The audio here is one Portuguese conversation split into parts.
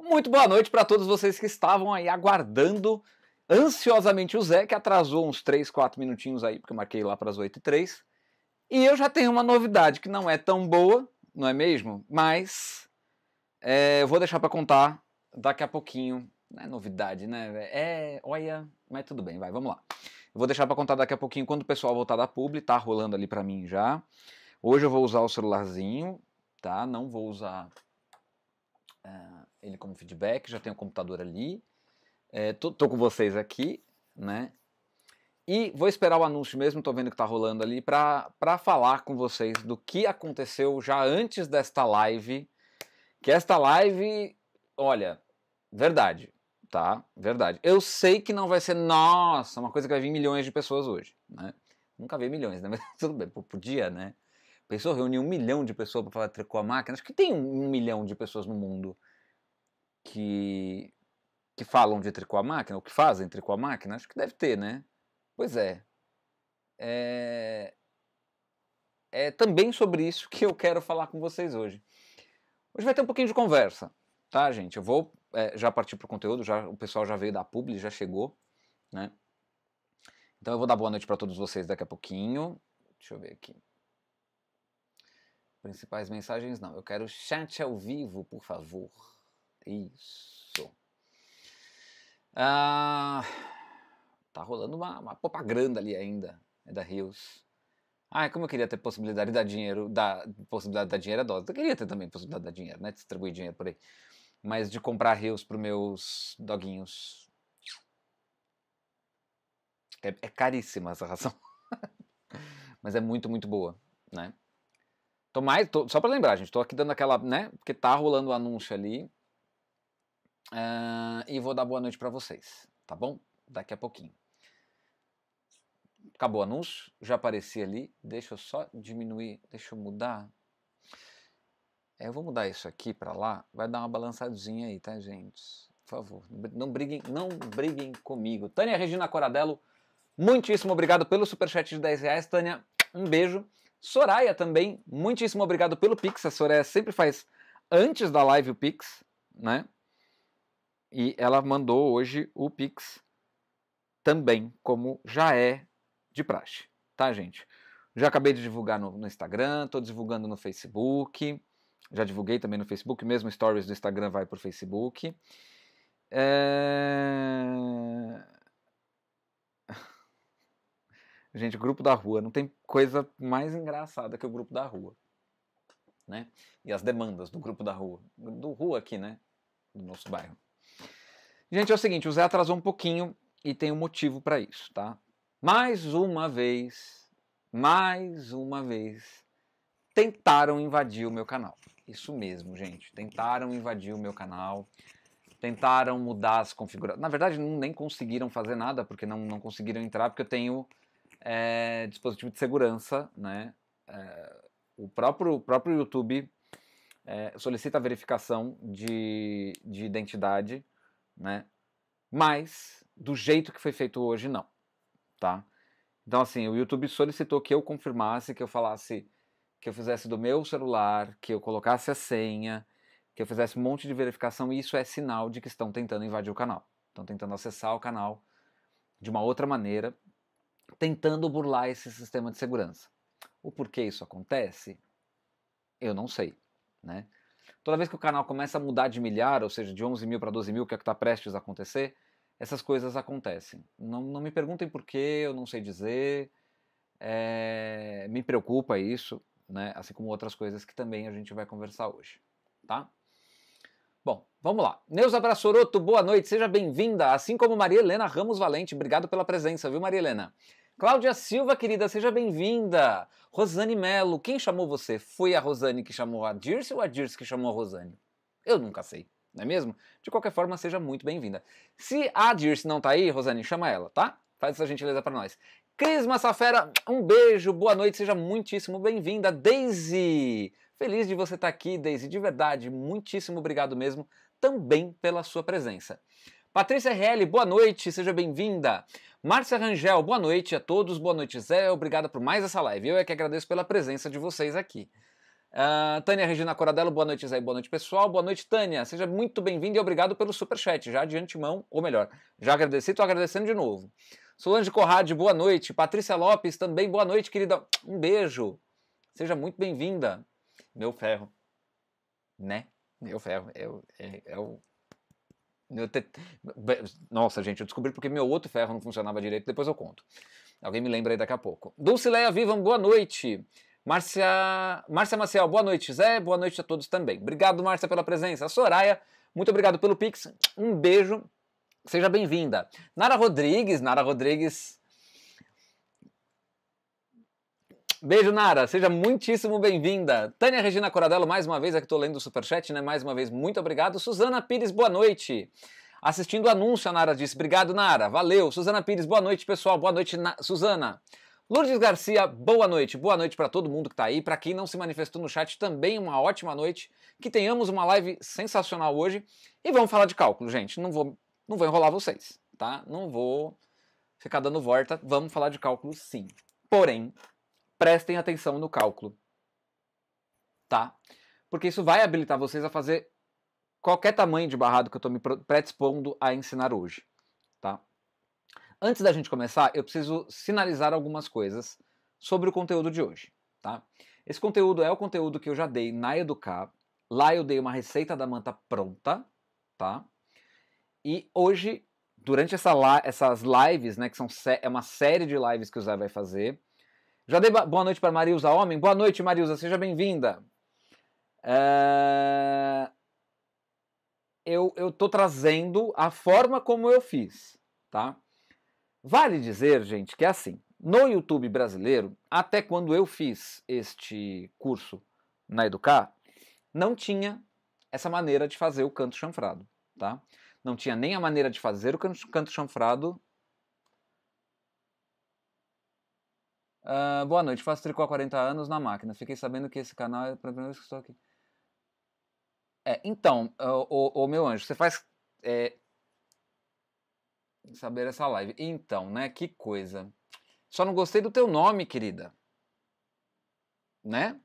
Muito boa noite para todos vocês que estavam aí aguardando ansiosamente o Zé, que atrasou uns 3, 4 minutinhos aí, porque eu marquei lá para as 8 e 3. E eu já tenho uma novidade que não é tão boa, não é mesmo? Mas é, eu vou deixar para contar daqui a pouquinho. Não é novidade, né? É, olha, mas tudo bem, vai, vamos lá. Eu vou deixar para contar daqui a pouquinho quando o pessoal voltar da publi, tá rolando ali para mim já. Hoje eu vou usar o celularzinho, tá? Não vou usar é, ele como feedback, já tenho o computador ali, estou é, com vocês aqui, né? E vou esperar o anúncio mesmo, estou vendo que está rolando ali, para falar com vocês do que aconteceu já antes desta live. Que esta live, olha, verdade, tá? Verdade. Eu sei que não vai ser, nossa, uma coisa que vai vir milhões de pessoas hoje, né? Nunca vi milhões, né? Mas tudo bem, podia, né? Pensou reunir um milhão de pessoas para falar de tricô a máquina? Acho que tem um milhão de pessoas no mundo que, que falam de tricô à máquina, ou que fazem tricô à máquina, acho que deve ter, né? Pois é. É, é também sobre isso que eu quero falar com vocês hoje. Hoje vai ter um pouquinho de conversa, tá, gente? Eu vou é, já partir para o conteúdo, já, o pessoal já veio da publi, já chegou, né? Então eu vou dar boa noite para todos vocês daqui a pouquinho. Deixa eu ver aqui. Principais mensagens não, eu quero chat ao vivo, por favor. Isso. Ah, tá rolando uma, uma propaganda ali ainda, é da Rios. Ah, como eu queria ter possibilidade de dar dinheiro, da possibilidade de dar dinheiro a é dólar. Eu queria ter também possibilidade de dar dinheiro, né? Distribuir dinheiro por aí. Mas de comprar rios para meus doguinhos. É, é caríssima essa ração. Mas é muito, muito boa, né? Tô mais, tô, só para lembrar, gente, tô aqui dando aquela, né? Porque tá rolando o um anúncio ali. Uh, e vou dar boa noite para vocês, tá bom? Daqui a pouquinho. Acabou o anúncio, já apareci ali. Deixa eu só diminuir, deixa eu mudar. É, eu vou mudar isso aqui para lá, vai dar uma balançadinha aí, tá, gente? Por favor, não briguem, não briguem comigo. Tânia Regina Coradello, muitíssimo obrigado pelo superchat de 10 reais, Tânia. Um beijo. Soraya também, muitíssimo obrigado pelo Pix. A Soraya sempre faz antes da live o Pix, né? E ela mandou hoje o Pix também, como já é de praxe, tá, gente? Já acabei de divulgar no, no Instagram, estou divulgando no Facebook, já divulguei também no Facebook, mesmo stories do Instagram vai para o Facebook. É... Gente, grupo da rua, não tem coisa mais engraçada que o grupo da rua. Né? E as demandas do grupo da rua. Do rua aqui, né? Do nosso bairro. Gente, é o seguinte, o Zé atrasou um pouquinho e tem um motivo para isso, tá? Mais uma vez, mais uma vez, tentaram invadir o meu canal. Isso mesmo, gente. Tentaram invadir o meu canal. Tentaram mudar as configurações. Na verdade, não, nem conseguiram fazer nada, porque não, não conseguiram entrar, porque eu tenho é, dispositivo de segurança, né? É, o próprio, o próprio YouTube é, solicita a verificação de, de identidade né? Mas do jeito que foi feito hoje, não, tá? Então assim, o YouTube solicitou que eu confirmasse, que eu falasse, que eu fizesse do meu celular, que eu colocasse a senha, que eu fizesse um monte de verificação e isso é sinal de que estão tentando invadir o canal, estão tentando acessar o canal de uma outra maneira, tentando burlar esse sistema de segurança. O porquê isso acontece, eu não sei, né? Toda vez que o canal começa a mudar de milhar, ou seja, de 11 mil para 12 mil, que é o que está prestes a acontecer, essas coisas acontecem. Não, não me perguntem por quê, eu não sei dizer. É, me preocupa isso, né? assim como outras coisas que também a gente vai conversar hoje. Tá? Bom, vamos lá. Neuza Brassoroto, boa noite, seja bem-vinda. Assim como Maria Helena Ramos Valente, obrigado pela presença, viu, Maria Helena? Cláudia Silva, querida, seja bem-vinda. Rosane Melo, quem chamou você? Foi a Rosane que chamou a Dirce ou a Dirce que chamou a Rosane? Eu nunca sei, não é mesmo? De qualquer forma, seja muito bem-vinda. Se a Dirce não tá aí, Rosane, chama ela, tá? Faz essa gentileza para nós. Cris Massafera, um beijo, boa noite, seja muitíssimo bem-vinda. Daisy, feliz de você estar tá aqui, Daisy, de verdade, muitíssimo obrigado mesmo também pela sua presença. Patrícia RL, boa noite, seja bem-vinda. Márcia Rangel, boa noite a todos, boa noite Zé, obrigada por mais essa live. Eu é que agradeço pela presença de vocês aqui. Uh, Tânia Regina Coradello, boa noite Zé, boa noite pessoal, boa noite Tânia, seja muito bem-vinda e obrigado pelo superchat, já de antemão, ou melhor, já agradeci, estou agradecendo de novo. Solange Corrade, boa noite. Patrícia Lopes, também boa noite, querida. Um beijo. Seja muito bem-vinda. Meu ferro. Né? Meu ferro. É, é, é, o, te... Nossa, gente, eu descobri porque meu outro ferro não funcionava direito, depois eu conto. Alguém me lembra aí daqui a pouco. Dulcileia Vivam, boa noite. Márcia, Márcia Maciel, boa noite, Zé. Boa noite a todos também. Obrigado, Márcia, pela presença. A Soraya, muito obrigado pelo Pix. Um beijo. Seja bem-vinda. Nara Rodrigues, Nara Rodrigues, Beijo, Nara. Seja muitíssimo bem-vinda. Tânia Regina Coradello, mais uma vez, aqui estou lendo o superchat, né? Mais uma vez, muito obrigado. Suzana Pires, boa noite. Assistindo o anúncio, a Nara disse. Obrigado, Nara. Valeu. Suzana Pires, boa noite, pessoal. Boa noite, Na... Suzana. Lourdes Garcia, boa noite. Boa noite para todo mundo que está aí. Para quem não se manifestou no chat, também uma ótima noite. Que tenhamos uma live sensacional hoje. E vamos falar de cálculo, gente. Não vou, não vou enrolar vocês, tá? Não vou ficar dando volta. Vamos falar de cálculo, sim. Porém, prestem atenção no cálculo. Tá? Porque isso vai habilitar vocês a fazer qualquer tamanho de barrado que eu estou me predispondo a ensinar hoje. Tá? Antes da gente começar, eu preciso sinalizar algumas coisas sobre o conteúdo de hoje. Tá? Esse conteúdo é o conteúdo que eu já dei na Educar. Lá eu dei uma receita da manta pronta, tá? E hoje, durante essa, essas lives, né, que são é uma série de lives que o Zé vai fazer, já dei boa noite para Marilza Homem. Boa noite, Marilza. Seja bem-vinda. É... Eu estou trazendo a forma como eu fiz, tá? Vale dizer, gente, que é assim. No YouTube brasileiro, até quando eu fiz este curso na Educar, não tinha essa maneira de fazer o canto chanfrado, tá? Não tinha nem a maneira de fazer o canto chanfrado Uh, boa noite, faço tricô há 40 anos na máquina. Fiquei sabendo que esse canal é para primeira vez que estou aqui. É, então, o, meu anjo, você faz. É, saber essa live. Então, né? Que coisa. Só não gostei do teu nome, querida. Né?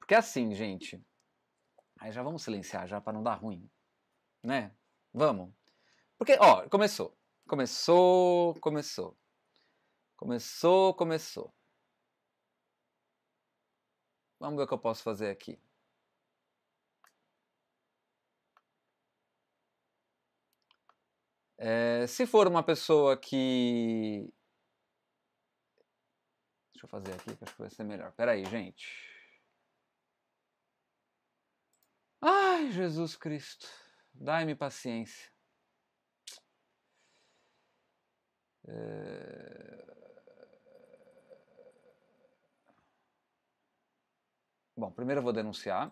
Porque assim, gente. Aí já vamos silenciar já para não dar ruim. Né? Vamos. Porque, ó, começou. Começou, começou. Começou, começou. Vamos ver o que eu posso fazer aqui. É, se for uma pessoa que. Deixa eu fazer aqui, que acho que vai ser melhor. Peraí, gente. Ai, Jesus Cristo, dai-me paciência. É... Bom, primeiro eu vou denunciar.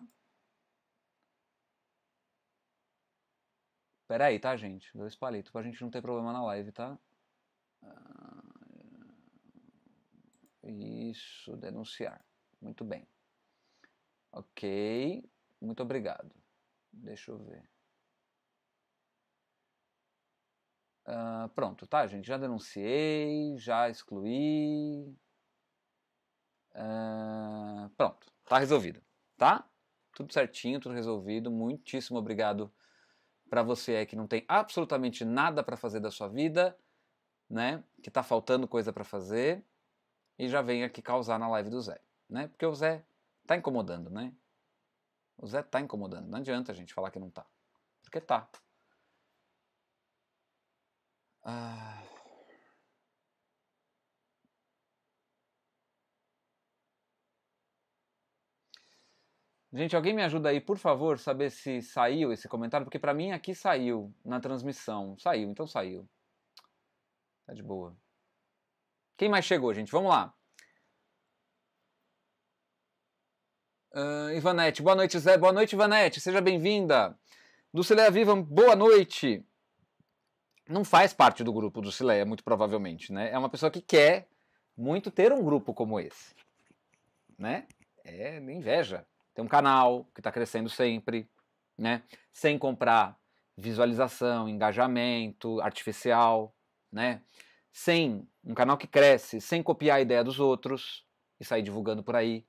Pera aí, tá, gente? Dois palitos, pra gente não ter problema na live, tá? Ah, isso, denunciar. Muito bem. Ok, muito obrigado. Deixa eu ver. Uh, pronto, tá, gente? Já denunciei, já excluí. Uh, pronto. Tá resolvido, tá? Tudo certinho, tudo resolvido. Muitíssimo obrigado para você aí que não tem absolutamente nada para fazer da sua vida, né? Que tá faltando coisa para fazer e já vem aqui causar na live do Zé, né? Porque o Zé tá incomodando, né? O Zé tá incomodando. Não adianta a gente falar que não tá. Porque tá. Ah, Gente, alguém me ajuda aí, por favor, saber se saiu esse comentário, porque para mim aqui saiu na transmissão. Saiu, então saiu. Tá de boa. Quem mais chegou, gente? Vamos lá. Uh, Ivanete, boa noite, Zé. Boa noite, Ivanete. Seja bem-vinda. Ducileia Viva, boa noite. Não faz parte do grupo do Cileia, muito provavelmente, né? É uma pessoa que quer muito ter um grupo como esse, né? É inveja. Tem um canal que está crescendo sempre, né? Sem comprar visualização, engajamento artificial, né? Sem um canal que cresce, sem copiar a ideia dos outros e sair divulgando por aí.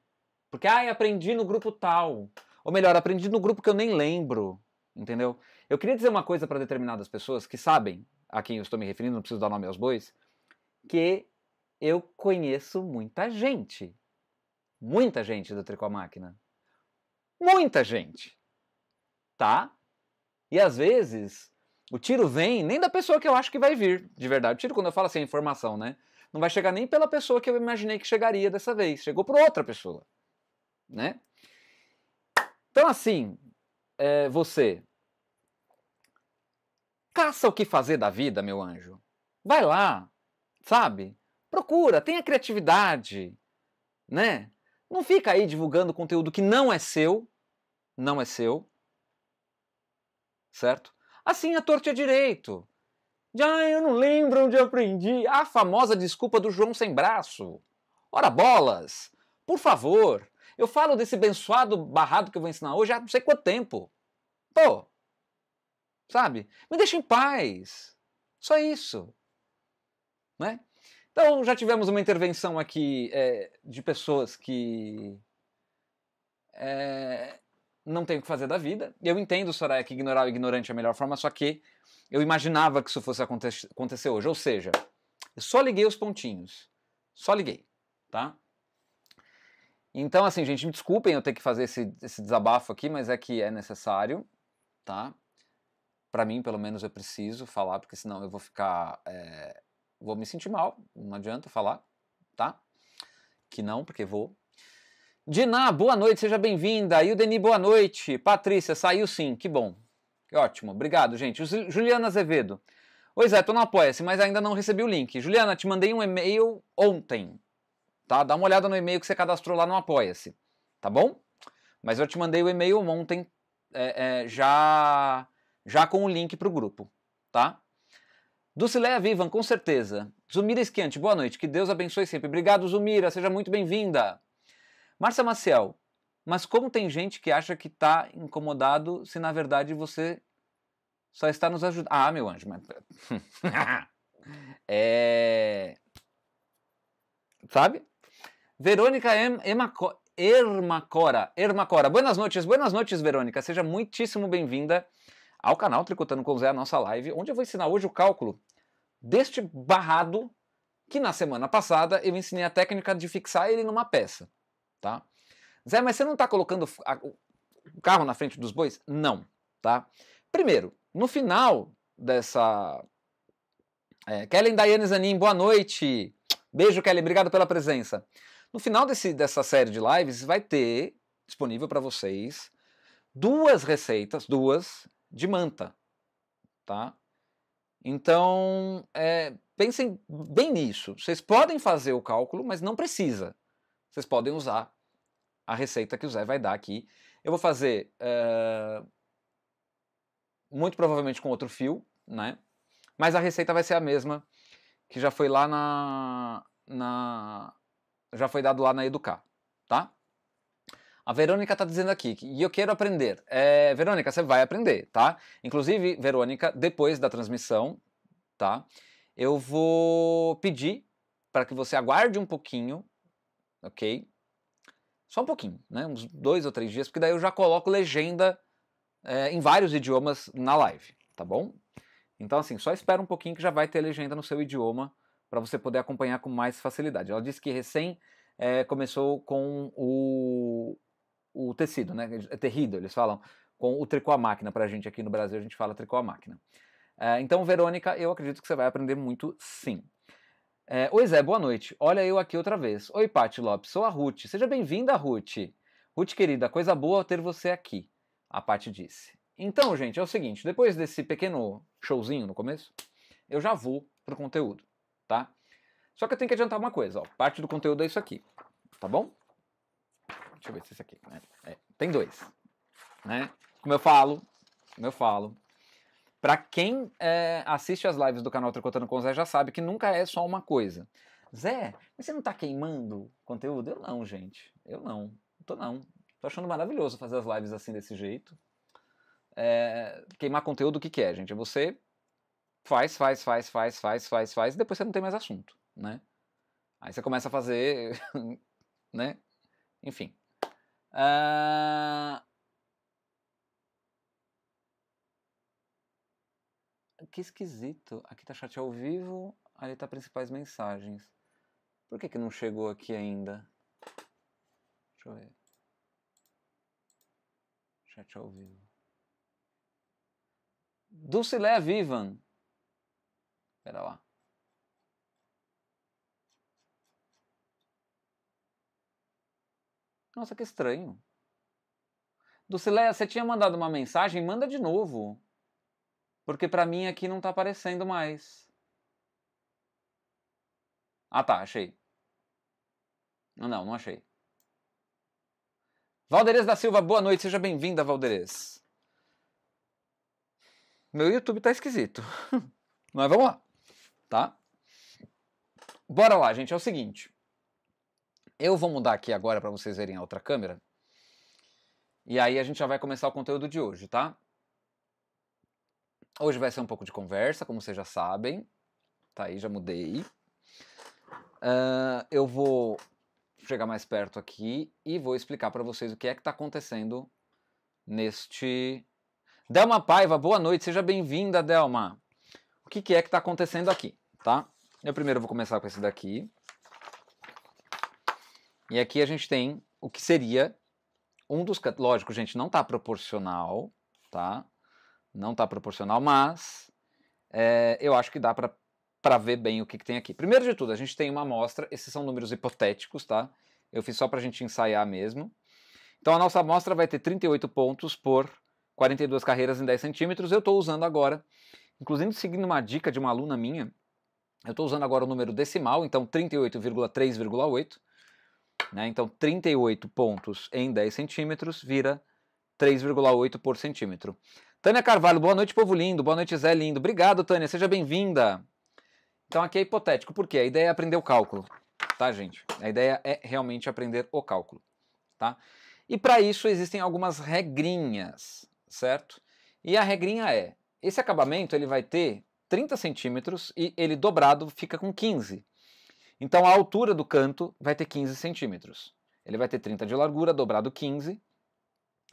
Porque, ai, ah, aprendi no grupo tal. Ou melhor, aprendi no grupo que eu nem lembro. Entendeu? Eu queria dizer uma coisa para determinadas pessoas que sabem a quem eu estou me referindo, não preciso dar nome aos bois, que eu conheço muita gente. Muita gente do tricô máquina muita gente. Tá? E às vezes o tiro vem nem da pessoa que eu acho que vai vir, de verdade. O tiro, quando eu falo assim, é informação, né? Não vai chegar nem pela pessoa que eu imaginei que chegaria dessa vez. Chegou por outra pessoa, né? Então, assim, é, você caça o que fazer da vida, meu anjo. Vai lá, sabe? Procura, tenha criatividade, né? Não fica aí divulgando conteúdo que não é seu, não é seu, certo? Assim a torta é direito. Já ah, eu não lembro onde aprendi. A famosa desculpa do João sem braço. Ora bolas, por favor. Eu falo desse abençoado barrado que eu vou ensinar hoje há não sei quanto tempo. Pô, sabe? Me deixa em paz. Só isso. Né? Então já tivemos uma intervenção aqui é, de pessoas que é, não tem o que fazer da vida. Eu entendo, Soraya, que ignorar o ignorante é a melhor forma, só que eu imaginava que isso fosse aconte acontecer hoje. Ou seja, eu só liguei os pontinhos. Só liguei, tá? Então, assim, gente, me desculpem eu ter que fazer esse, esse desabafo aqui, mas é que é necessário, tá? Para mim, pelo menos, eu preciso falar, porque senão eu vou ficar é, vou me sentir mal, não adianta falar, tá? Que não, porque vou. Diná, boa noite, seja bem-vinda. E o Deni, boa noite. Patrícia, saiu sim, que bom. Que ótimo, obrigado, gente. Juliana Azevedo. Oi, Zé, tô no Apoia-se, mas ainda não recebi o link. Juliana, te mandei um e-mail ontem, tá? Dá uma olhada no e-mail que você cadastrou lá no Apoia-se, tá bom? Mas eu te mandei o e-mail ontem, é, é, já, já com o link pro grupo, tá? Ducileia Vivan, com certeza. Zumira Esquiante, boa noite. Que Deus abençoe sempre. Obrigado, Zumira. Seja muito bem-vinda. Márcia Maciel, mas como tem gente que acha que está incomodado se na verdade você só está nos ajudando? Ah, meu anjo, mas... é... Sabe? Verônica em Emaco... Ermacora. Ermacora. Buenas noites, buenas noites, Verônica. Seja muitíssimo bem-vinda ao canal Tricotando com Zé, a nossa live, onde eu vou ensinar hoje o cálculo deste barrado que na semana passada eu ensinei a técnica de fixar ele numa peça, tá? Zé, mas você não está colocando a, o carro na frente dos bois? Não, tá? Primeiro, no final dessa... É, Kellen Daiane Zanin, boa noite! Beijo, Kellen, obrigado pela presença. No final desse, dessa série de lives vai ter disponível para vocês duas receitas, duas, de manta, tá? Então, é, pensem bem nisso. Vocês podem fazer o cálculo, mas não precisa. Vocês podem usar a receita que o Zé vai dar aqui. Eu vou fazer eh, muito provavelmente com outro fio, né? Mas a receita vai ser a mesma que já foi lá na, na já foi dado lá na Educar, tá? A Verônica está dizendo aqui, e eu quero aprender. É, Verônica, você vai aprender, tá? Inclusive, Verônica, depois da transmissão, tá? Eu vou pedir para que você aguarde um pouquinho, ok? Só um pouquinho, né? Uns dois ou três dias, porque daí eu já coloco legenda é, em vários idiomas na live, tá bom? Então, assim, só espera um pouquinho que já vai ter legenda no seu idioma para você poder acompanhar com mais facilidade. Ela disse que recém é, começou com o, o tecido, né? É terrido, eles falam com o tricô à máquina para a gente aqui no Brasil, a gente fala tricô à máquina. É, então, Verônica, eu acredito que você vai aprender muito sim. É, Oi Zé, boa noite. Olha eu aqui outra vez. Oi Pati Lopes, sou a Ruth. Seja bem-vinda, Ruth. Ruth, querida, coisa boa é ter você aqui, a Pati disse. Então, gente, é o seguinte, depois desse pequeno showzinho no começo, eu já vou pro conteúdo, tá? Só que eu tenho que adiantar uma coisa, ó. Parte do conteúdo é isso aqui, tá bom? Deixa eu ver se esse aqui, né? É, tem dois. Né? Como eu falo, como eu falo, para quem é, assiste as lives do canal Tricotando com o Zé já sabe que nunca é só uma coisa. Zé, mas você não tá queimando conteúdo? Eu não, gente. Eu não. Tô não. Tô achando maravilhoso fazer as lives assim desse jeito. É, queimar conteúdo, o que, que é, gente? É você faz, faz, faz, faz, faz, faz, faz, e depois você não tem mais assunto, né? Aí você começa a fazer, né? Enfim. Uh... Que esquisito. Aqui tá chat ao vivo, ali tá principais mensagens. Por que que não chegou aqui ainda? Deixa eu ver. Chat ao vivo. Dulcilé Vivan. Pera lá. Nossa, que estranho. Dulcileia, você tinha mandado uma mensagem? Manda de novo. Porque para mim aqui não tá aparecendo mais. Ah tá, achei. Não, não achei. Valderez da Silva, boa noite, seja bem-vinda, Valderez. Meu YouTube tá esquisito. Mas vamos lá, tá? Bora lá, gente, é o seguinte. Eu vou mudar aqui agora para vocês verem a outra câmera. E aí a gente já vai começar o conteúdo de hoje, tá? Hoje vai ser um pouco de conversa, como vocês já sabem. Tá aí, já mudei. Uh, eu vou chegar mais perto aqui e vou explicar para vocês o que é que está acontecendo neste. Delma Paiva, boa noite, seja bem-vinda, Delma. O que, que é que está acontecendo aqui, tá? Eu primeiro vou começar com esse daqui. E aqui a gente tem o que seria um dos. Lógico, gente, não está proporcional, tá? Não está proporcional, mas é, eu acho que dá para ver bem o que, que, tem aqui. Primeiro de tudo, a gente tem uma amostra, esses são números hipotéticos, tá? Eu fiz só para a gente ensaiar mesmo. Então a nossa amostra vai ter 38 pontos por 42 carreiras em 10 centímetros. Eu estou usando agora, inclusive seguindo uma dica de uma aluna minha, eu estou usando agora o número decimal, então 38,3,8. Né? Então, 38 pontos em 10 centímetros vira 3,8 por centímetro. Tânia Carvalho, boa noite, povo lindo. Boa noite, Zé lindo. Obrigado, Tânia. Seja bem-vinda. Então, aqui é hipotético, porque a ideia é aprender o cálculo, tá, gente? A ideia é realmente aprender o cálculo, tá? E para isso existem algumas regrinhas, certo? E a regrinha é: esse acabamento ele vai ter 30 centímetros e ele dobrado fica com 15. Então a altura do canto vai ter 15 centímetros. Ele vai ter 30 de largura, dobrado 15,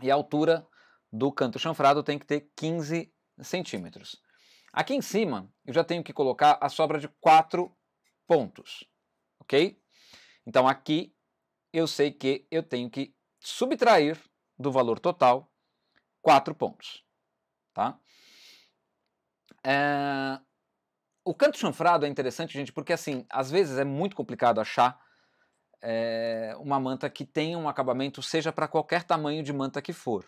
e a altura do canto chanfrado tem que ter 15 centímetros. Aqui em cima, eu já tenho que colocar a sobra de 4 pontos, ok? Então aqui eu sei que eu tenho que subtrair do valor total 4 pontos, tá? É... O canto chanfrado é interessante, gente, porque assim, às vezes é muito complicado achar é, uma manta que tenha um acabamento, seja para qualquer tamanho de manta que for.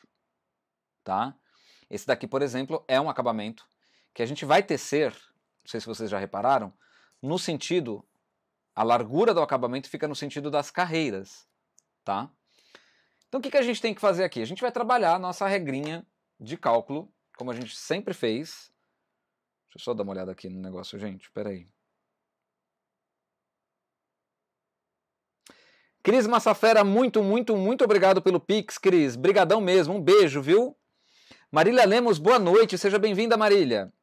Tá? Esse daqui, por exemplo, é um acabamento que a gente vai tecer, não sei se vocês já repararam, no sentido, a largura do acabamento fica no sentido das carreiras, tá? Então o que, que a gente tem que fazer aqui? A gente vai trabalhar a nossa regrinha de cálculo, como a gente sempre fez, Deixa eu só dar uma olhada aqui no negócio, gente. Peraí. Cris Massafera, muito, muito, muito obrigado pelo Pix, Cris. Brigadão mesmo. Um beijo, viu? Marília Lemos, boa noite. Seja bem-vinda, Marília.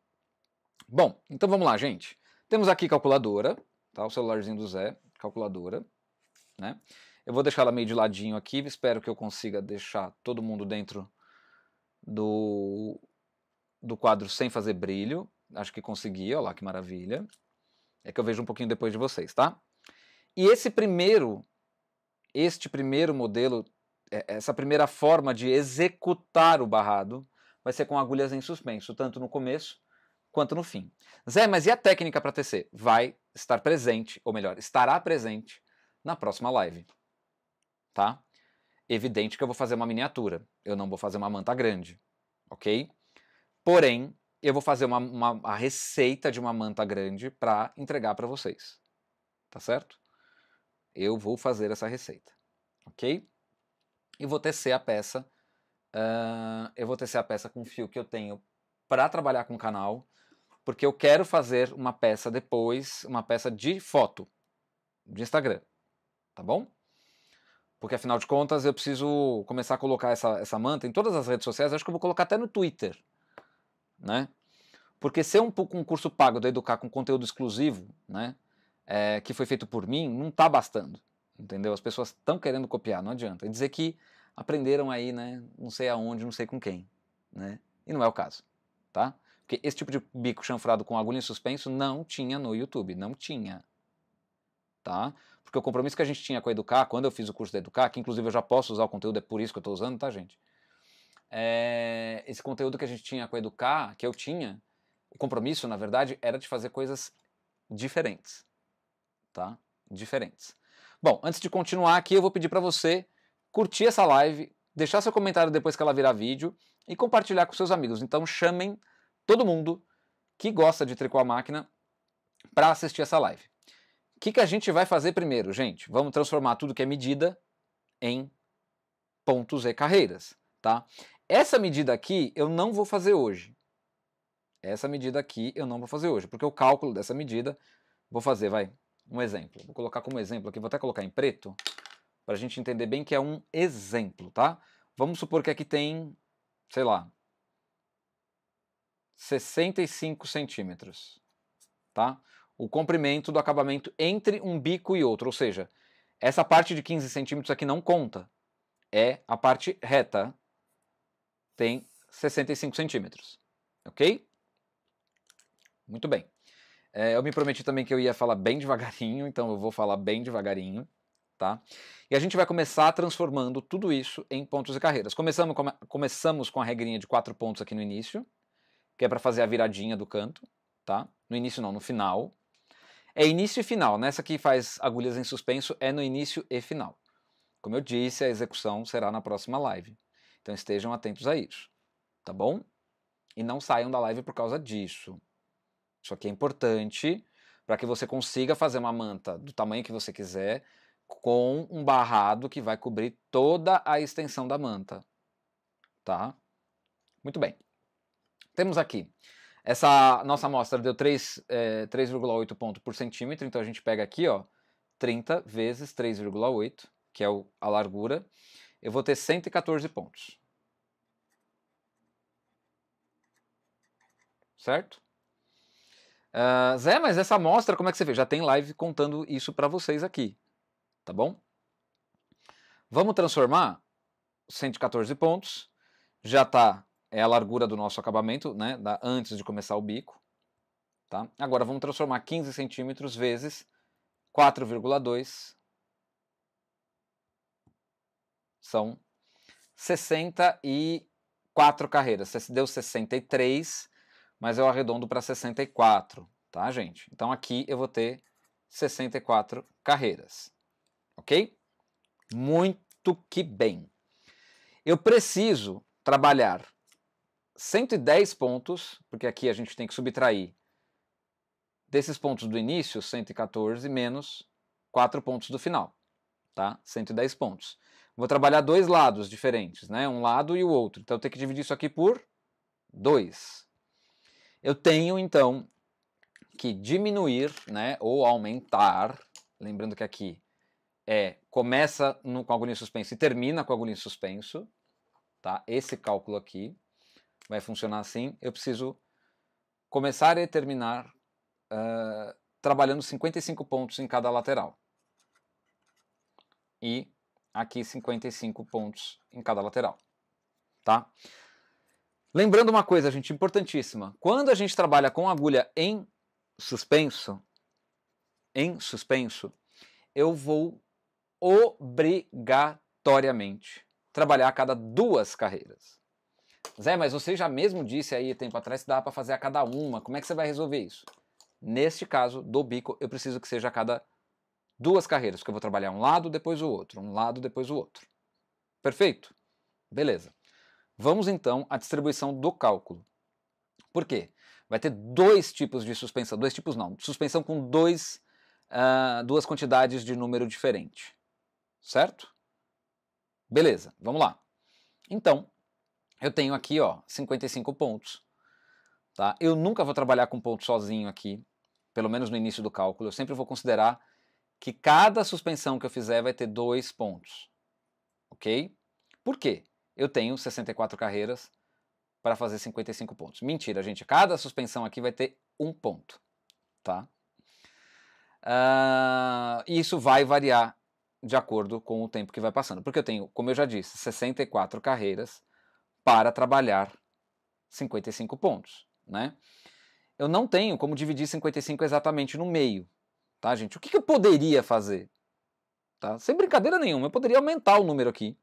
Bom, então vamos lá, gente. Temos aqui calculadora, tá? O celularzinho do Zé, calculadora, né? Eu vou deixar ela meio de ladinho aqui, espero que eu consiga deixar todo mundo dentro do, do quadro sem fazer brilho. Acho que consegui, olha lá que maravilha. É que eu vejo um pouquinho depois de vocês, tá? E esse primeiro, este primeiro modelo, é, essa primeira forma de executar o barrado vai ser com agulhas em suspenso, tanto no começo quanto no fim. Zé, mas e a técnica para tecer? Vai estar presente, ou melhor, estará presente na próxima live. Tá? Evidente que eu vou fazer uma miniatura, eu não vou fazer uma manta grande, ok? Porém, eu vou fazer uma, uma, receita de uma manta grande para entregar para vocês. Tá certo? Eu vou fazer essa receita, ok? E vou tecer a peça. Uh, eu vou tecer a peça com o fio que eu tenho para trabalhar com o canal, porque eu quero fazer uma peça depois, uma peça de foto de Instagram, tá bom? Porque afinal de contas eu preciso começar a colocar essa, essa manta em todas as redes sociais. Acho que eu vou colocar até no Twitter, né? Porque ser um, um curso pago da Educar com conteúdo exclusivo, né, é, que foi feito por mim, não está bastando, entendeu? As pessoas estão querendo copiar, não adianta. É dizer que aprenderam aí, né, não sei aonde, não sei com quem, né? E não é o caso, tá? Porque esse tipo de bico chanfrado com agulha em suspenso não tinha no YouTube, não tinha, tá? Porque o compromisso que a gente tinha com a Educar, quando eu fiz o curso da Educar, que inclusive eu já posso usar o conteúdo, é por isso que eu estou usando, tá, gente? é, esse conteúdo que a gente tinha com Educar, que eu tinha, o compromisso, na verdade, era de fazer coisas diferentes, tá? Diferentes. Bom, antes de continuar aqui, eu vou pedir para você curtir essa live, deixar seu comentário depois que ela virar vídeo e compartilhar com seus amigos. Então chamem todo mundo que gosta de tricô à máquina para assistir essa live. O que, que a gente vai fazer primeiro, gente? Vamos transformar tudo que é medida em pontos e carreiras, tá? Essa medida aqui eu não vou fazer hoje. Essa medida aqui eu não vou fazer hoje, porque o cálculo dessa medida vou fazer, vai, um exemplo. Vou colocar como exemplo aqui, vou até colocar em preto, para a gente entender bem que é um exemplo, tá? Vamos supor que aqui tem, sei lá, 65 centímetros, tá? O comprimento do acabamento entre um bico e outro, ou seja, essa parte de 15 centímetros aqui não conta, é a parte reta, tem 65 centímetros, ok? Muito bem. É, eu me prometi também que eu ia falar bem devagarinho, então eu vou falar bem devagarinho, tá? E a gente vai começar transformando tudo isso em pontos e carreiras. Começamos com a, começamos com a regrinha de quatro pontos aqui no início, que é para fazer a viradinha do canto, tá? No início não, no final. É início e final, nessa né? que faz agulhas em suspenso é no início e final. Como eu disse, a execução será na próxima live. Então estejam atentos a isso, tá bom? E não saiam da live por causa disso. Isso aqui é importante para que você consiga fazer uma manta do tamanho que você quiser com um barrado que vai cobrir toda a extensão da manta, tá? Muito bem. Temos aqui essa nossa amostra deu 3,8 é, ponto por centímetro, então a gente pega aqui, ó, 30 vezes 3,8, que é o, a largura eu vou ter 114 pontos. Certo? Uh, Zé, mas essa amostra, como é que você vê? Já tem live contando isso para vocês aqui, tá bom? Vamos transformar 114 pontos, já tá, é a largura do nosso acabamento, né, da, antes de começar o bico, tá? Agora vamos transformar 15 centímetros vezes 4,2 são 64 carreiras. Você deu 63, mas eu arredondo para 64, tá, gente? Então aqui eu vou ter 64 carreiras, ok? Muito que bem. Eu preciso trabalhar 110 pontos, porque aqui a gente tem que subtrair desses pontos do início, 114 menos 4 pontos do final, tá? 110 pontos vou trabalhar dois lados diferentes, né? Um lado e o outro. Então eu tenho que dividir isso aqui por 2. Eu tenho então que diminuir, né, ou aumentar, lembrando que aqui é começa no, com agulha em suspenso e termina com agulha em suspenso, tá? Esse cálculo aqui vai funcionar assim. Eu preciso começar e terminar uh, trabalhando 55 pontos em cada lateral. E aqui 55 pontos em cada lateral, tá? Lembrando uma coisa, gente, importantíssima. Quando a gente trabalha com agulha em suspenso, em suspenso, eu vou obrigatoriamente trabalhar a cada duas carreiras. Zé, mas você já mesmo disse aí tempo atrás que dá para fazer a cada uma. Como é que você vai resolver isso? Neste caso do bico, eu preciso que seja a cada duas carreiras, porque eu vou trabalhar um lado, depois o outro, um lado, depois o outro. Perfeito? Beleza. Vamos então à distribuição do cálculo. Por quê? Vai ter dois tipos de suspensão, dois tipos não, suspensão com dois, uh, duas quantidades de número diferente, certo? Beleza, vamos lá. Então, eu tenho aqui ó, 55 pontos, tá? Eu nunca vou trabalhar com ponto sozinho aqui, pelo menos no início do cálculo, eu sempre vou considerar que cada suspensão que eu fizer vai ter dois pontos. Ok? Por quê? Eu tenho 64 carreiras para fazer 55 pontos. Mentira, gente. Cada suspensão aqui vai ter um ponto. Tá? Uh, e isso vai variar de acordo com o tempo que vai passando. Porque eu tenho, como eu já disse, 64 carreiras para trabalhar 55 pontos. Né? Eu não tenho como dividir 55 exatamente no meio tá, gente? O que, que eu poderia fazer? Tá? Sem brincadeira nenhuma, eu poderia aumentar o número aqui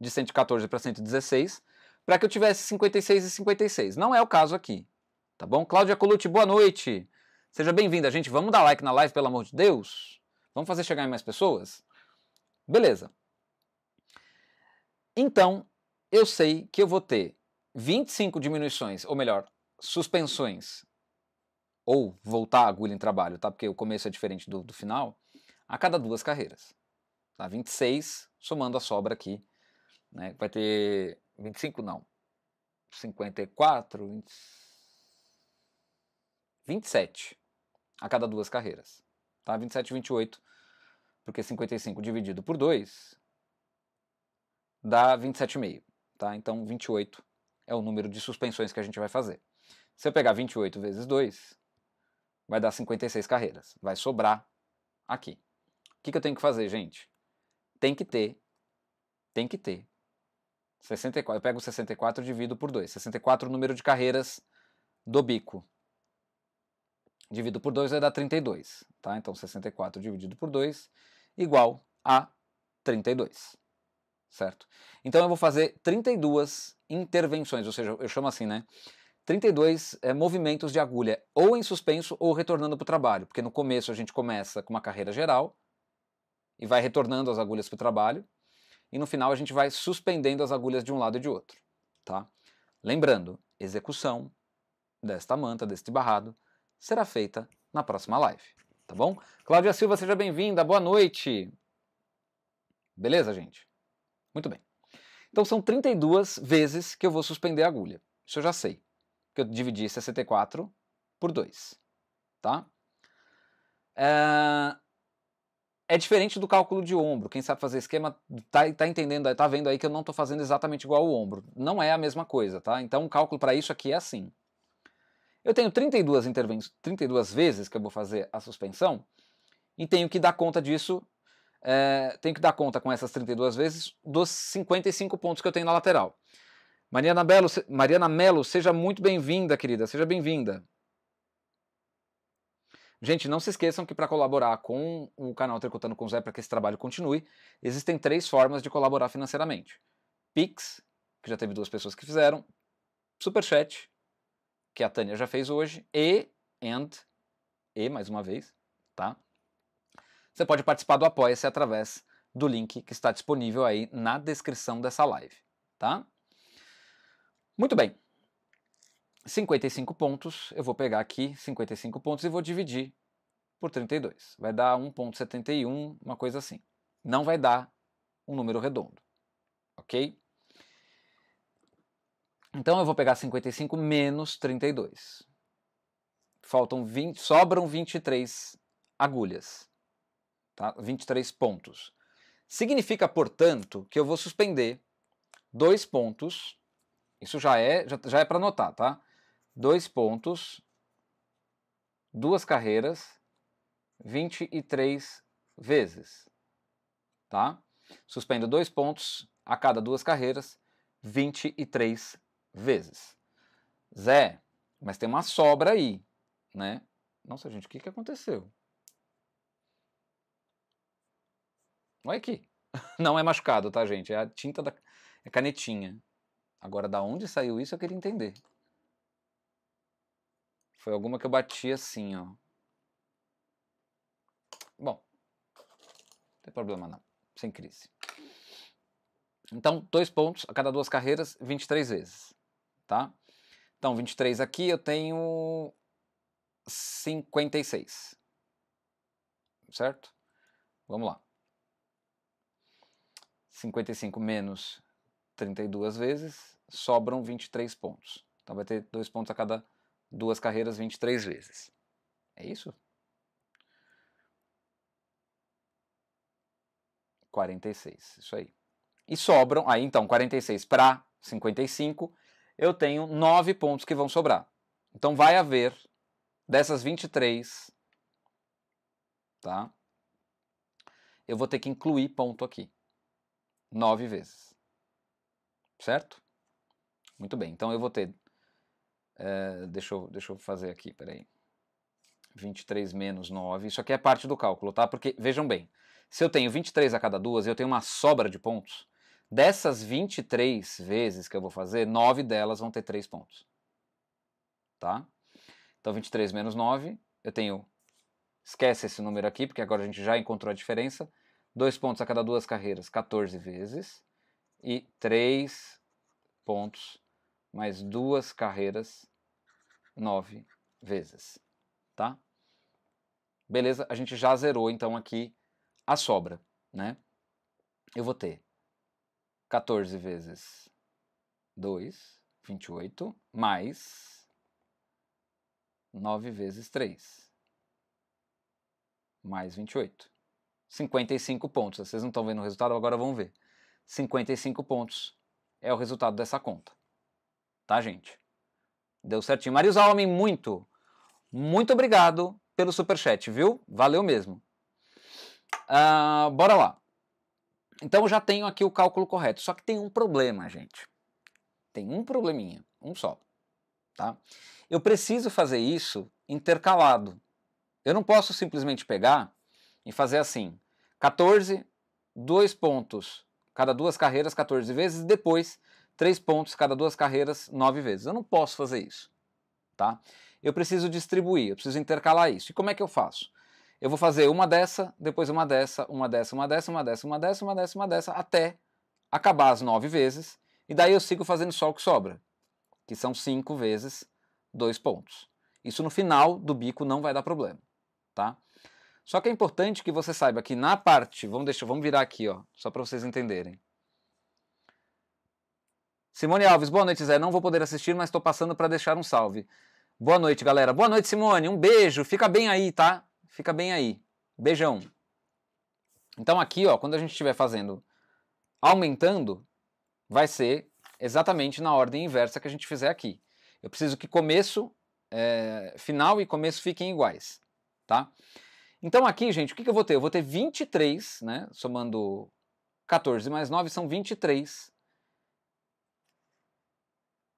de 114 para 116 para que eu tivesse 56 e 56. Não é o caso aqui, tá bom? Cláudia Colucci, boa noite. Seja bem-vinda, gente. Vamos dar like na live, pelo amor de Deus. Vamos fazer chegar em mais pessoas? Beleza. Então, eu sei que eu vou ter 25 diminuições, ou melhor, suspensões ou voltar a agulha em trabalho, tá? Porque o começo é diferente do, do final, a cada duas carreiras. Tá? 26, somando a sobra aqui, né? Vai ter 25 não. 54, 20, 27 a cada duas carreiras. Tá? 27 e 28, porque 55 dividido por 2 dá 27,5, tá? Então 28 é o número de suspensões que a gente vai fazer. Se eu pegar 28 vezes 2, vai dar 56 carreiras. Vai sobrar aqui. O que, que eu tenho que fazer, gente? Tem que ter, tem que ter 64. Eu pego 64 e divido por 2. 64 o número de carreiras do bico. Divido por 2 vai dar 32, tá? Então 64 dividido por 2 igual a 32. Certo? Então eu vou fazer 32 intervenções, ou seja, eu chamo assim, né? 32 é, movimentos de agulha, ou em suspenso ou retornando para o trabalho, porque no começo a gente começa com uma carreira geral e vai retornando as agulhas para o trabalho, e no final a gente vai suspendendo as agulhas de um lado e de outro. Tá? Lembrando, execução desta manta, deste barrado, será feita na próxima live. Tá bom? Cláudia Silva, seja bem-vinda, boa noite! Beleza, gente? Muito bem. Então são 32 vezes que eu vou suspender a agulha. Isso eu já sei que eu dividi 64 por 2, tá? É... é, diferente do cálculo de ombro. Quem sabe fazer esquema tá, tá entendendo, tá vendo aí que eu não estou fazendo exatamente igual ao ombro. Não é a mesma coisa, tá? Então o cálculo para isso aqui é assim. Eu tenho 32, interven... 32 vezes que eu vou fazer a suspensão e tenho que dar conta disso, é... tenho que dar conta com essas 32 vezes dos 55 pontos que eu tenho na lateral. Mariana, Belo, Mariana Melo, seja muito bem-vinda, querida, seja bem-vinda. Gente, não se esqueçam que para colaborar com o canal Tricotando com Zé, para que esse trabalho continue, existem três formas de colaborar financeiramente: Pix, que já teve duas pessoas que fizeram, Superchat, que a Tânia já fez hoje, e, and, e mais uma vez, tá? Você pode participar do Apoia-se através do link que está disponível aí na descrição dessa live, tá? Muito bem. 55 pontos, eu vou pegar aqui 55 pontos e vou dividir por 32. Vai dar 1,71, uma coisa assim. Não vai dar um número redondo, ok? Então eu vou pegar 55 menos 32. Faltam 20, sobram 23 agulhas, tá? 23 pontos. Significa, portanto, que eu vou suspender dois pontos isso já é, já, já é para notar, tá? Dois pontos, duas carreiras, 23 vezes, tá? Suspendo dois pontos a cada duas carreiras, 23 vezes. Zé, mas tem uma sobra aí, né? Nossa, gente, o que, que aconteceu? Olha aqui. Não é machucado, tá, gente? É a tinta da é canetinha. Agora, da onde saiu isso, eu queria entender. Foi alguma que eu bati assim, ó. Bom, não tem problema não, sem crise. Então, dois pontos a cada duas carreiras, 23 vezes, tá? Então, 23 aqui, eu tenho 56, certo? Vamos lá. 55 menos 32 vezes, sobram 23 pontos. Então vai ter dois pontos a cada duas carreiras 23 vezes. É isso? 46, isso aí. E sobram, aí então, 46 para 55, eu tenho 9 pontos que vão sobrar. Então vai haver dessas 23, tá? Eu vou ter que incluir ponto aqui. 9 vezes certo? Muito bem, então eu vou ter, é, deixa, eu, deixa eu fazer aqui, peraí, 23 menos 9, isso aqui é parte do cálculo, tá? Porque, vejam bem, se eu tenho 23 a cada duas, e eu tenho uma sobra de pontos, dessas 23 vezes que eu vou fazer, 9 delas vão ter 3 pontos, tá? Então 23 menos 9, eu tenho, esquece esse número aqui, porque agora a gente já encontrou a diferença, 2 pontos a cada duas carreiras, 14 vezes, e 3 pontos mais duas carreiras nove vezes, tá? Beleza, a gente já zerou então aqui a sobra, né? Eu vou ter 14 vezes 2, 28, mais 9 vezes 3, mais 28. 55 pontos. Vocês não estão vendo o resultado, agora vão ver. 55 pontos é o resultado dessa conta. Tá, gente? Deu certinho. Marisa Homem, muito, muito obrigado pelo superchat, viu? Valeu mesmo. Uh, bora lá. Então eu já tenho aqui o cálculo correto. Só que tem um problema, gente. Tem um probleminha, um só. Tá? Eu preciso fazer isso intercalado. Eu não posso simplesmente pegar e fazer assim: 14, dois pontos cada duas carreiras 14 vezes, depois 3 pontos cada duas carreiras 9 vezes. Eu não posso fazer isso, tá? Eu preciso distribuir, eu preciso intercalar isso. E como é que eu faço? Eu vou fazer uma dessa, depois uma dessa, uma dessa, uma dessa, uma dessa, uma dessa, uma dessa, uma dessa, até acabar as 9 vezes, e daí eu sigo fazendo só o que sobra, que são 5 vezes 2 pontos. Isso no final do bico não vai dar problema, tá? Só que é importante que você saiba que na parte, vamos deixar, vamos virar aqui, ó, só para vocês entenderem. Simone Alves, boa noite, Zé. Não vou poder assistir, mas estou passando para deixar um salve. Boa noite, galera. Boa noite, Simone. Um beijo. Fica bem aí, tá? Fica bem aí. Beijão. Então aqui, ó, quando a gente estiver fazendo aumentando, vai ser exatamente na ordem inversa que a gente fizer aqui. Eu preciso que começo, é, final e começo fiquem iguais, tá? Então aqui, gente, o que, que eu vou ter? Eu vou ter 23, né? Somando 14 mais 9 são 23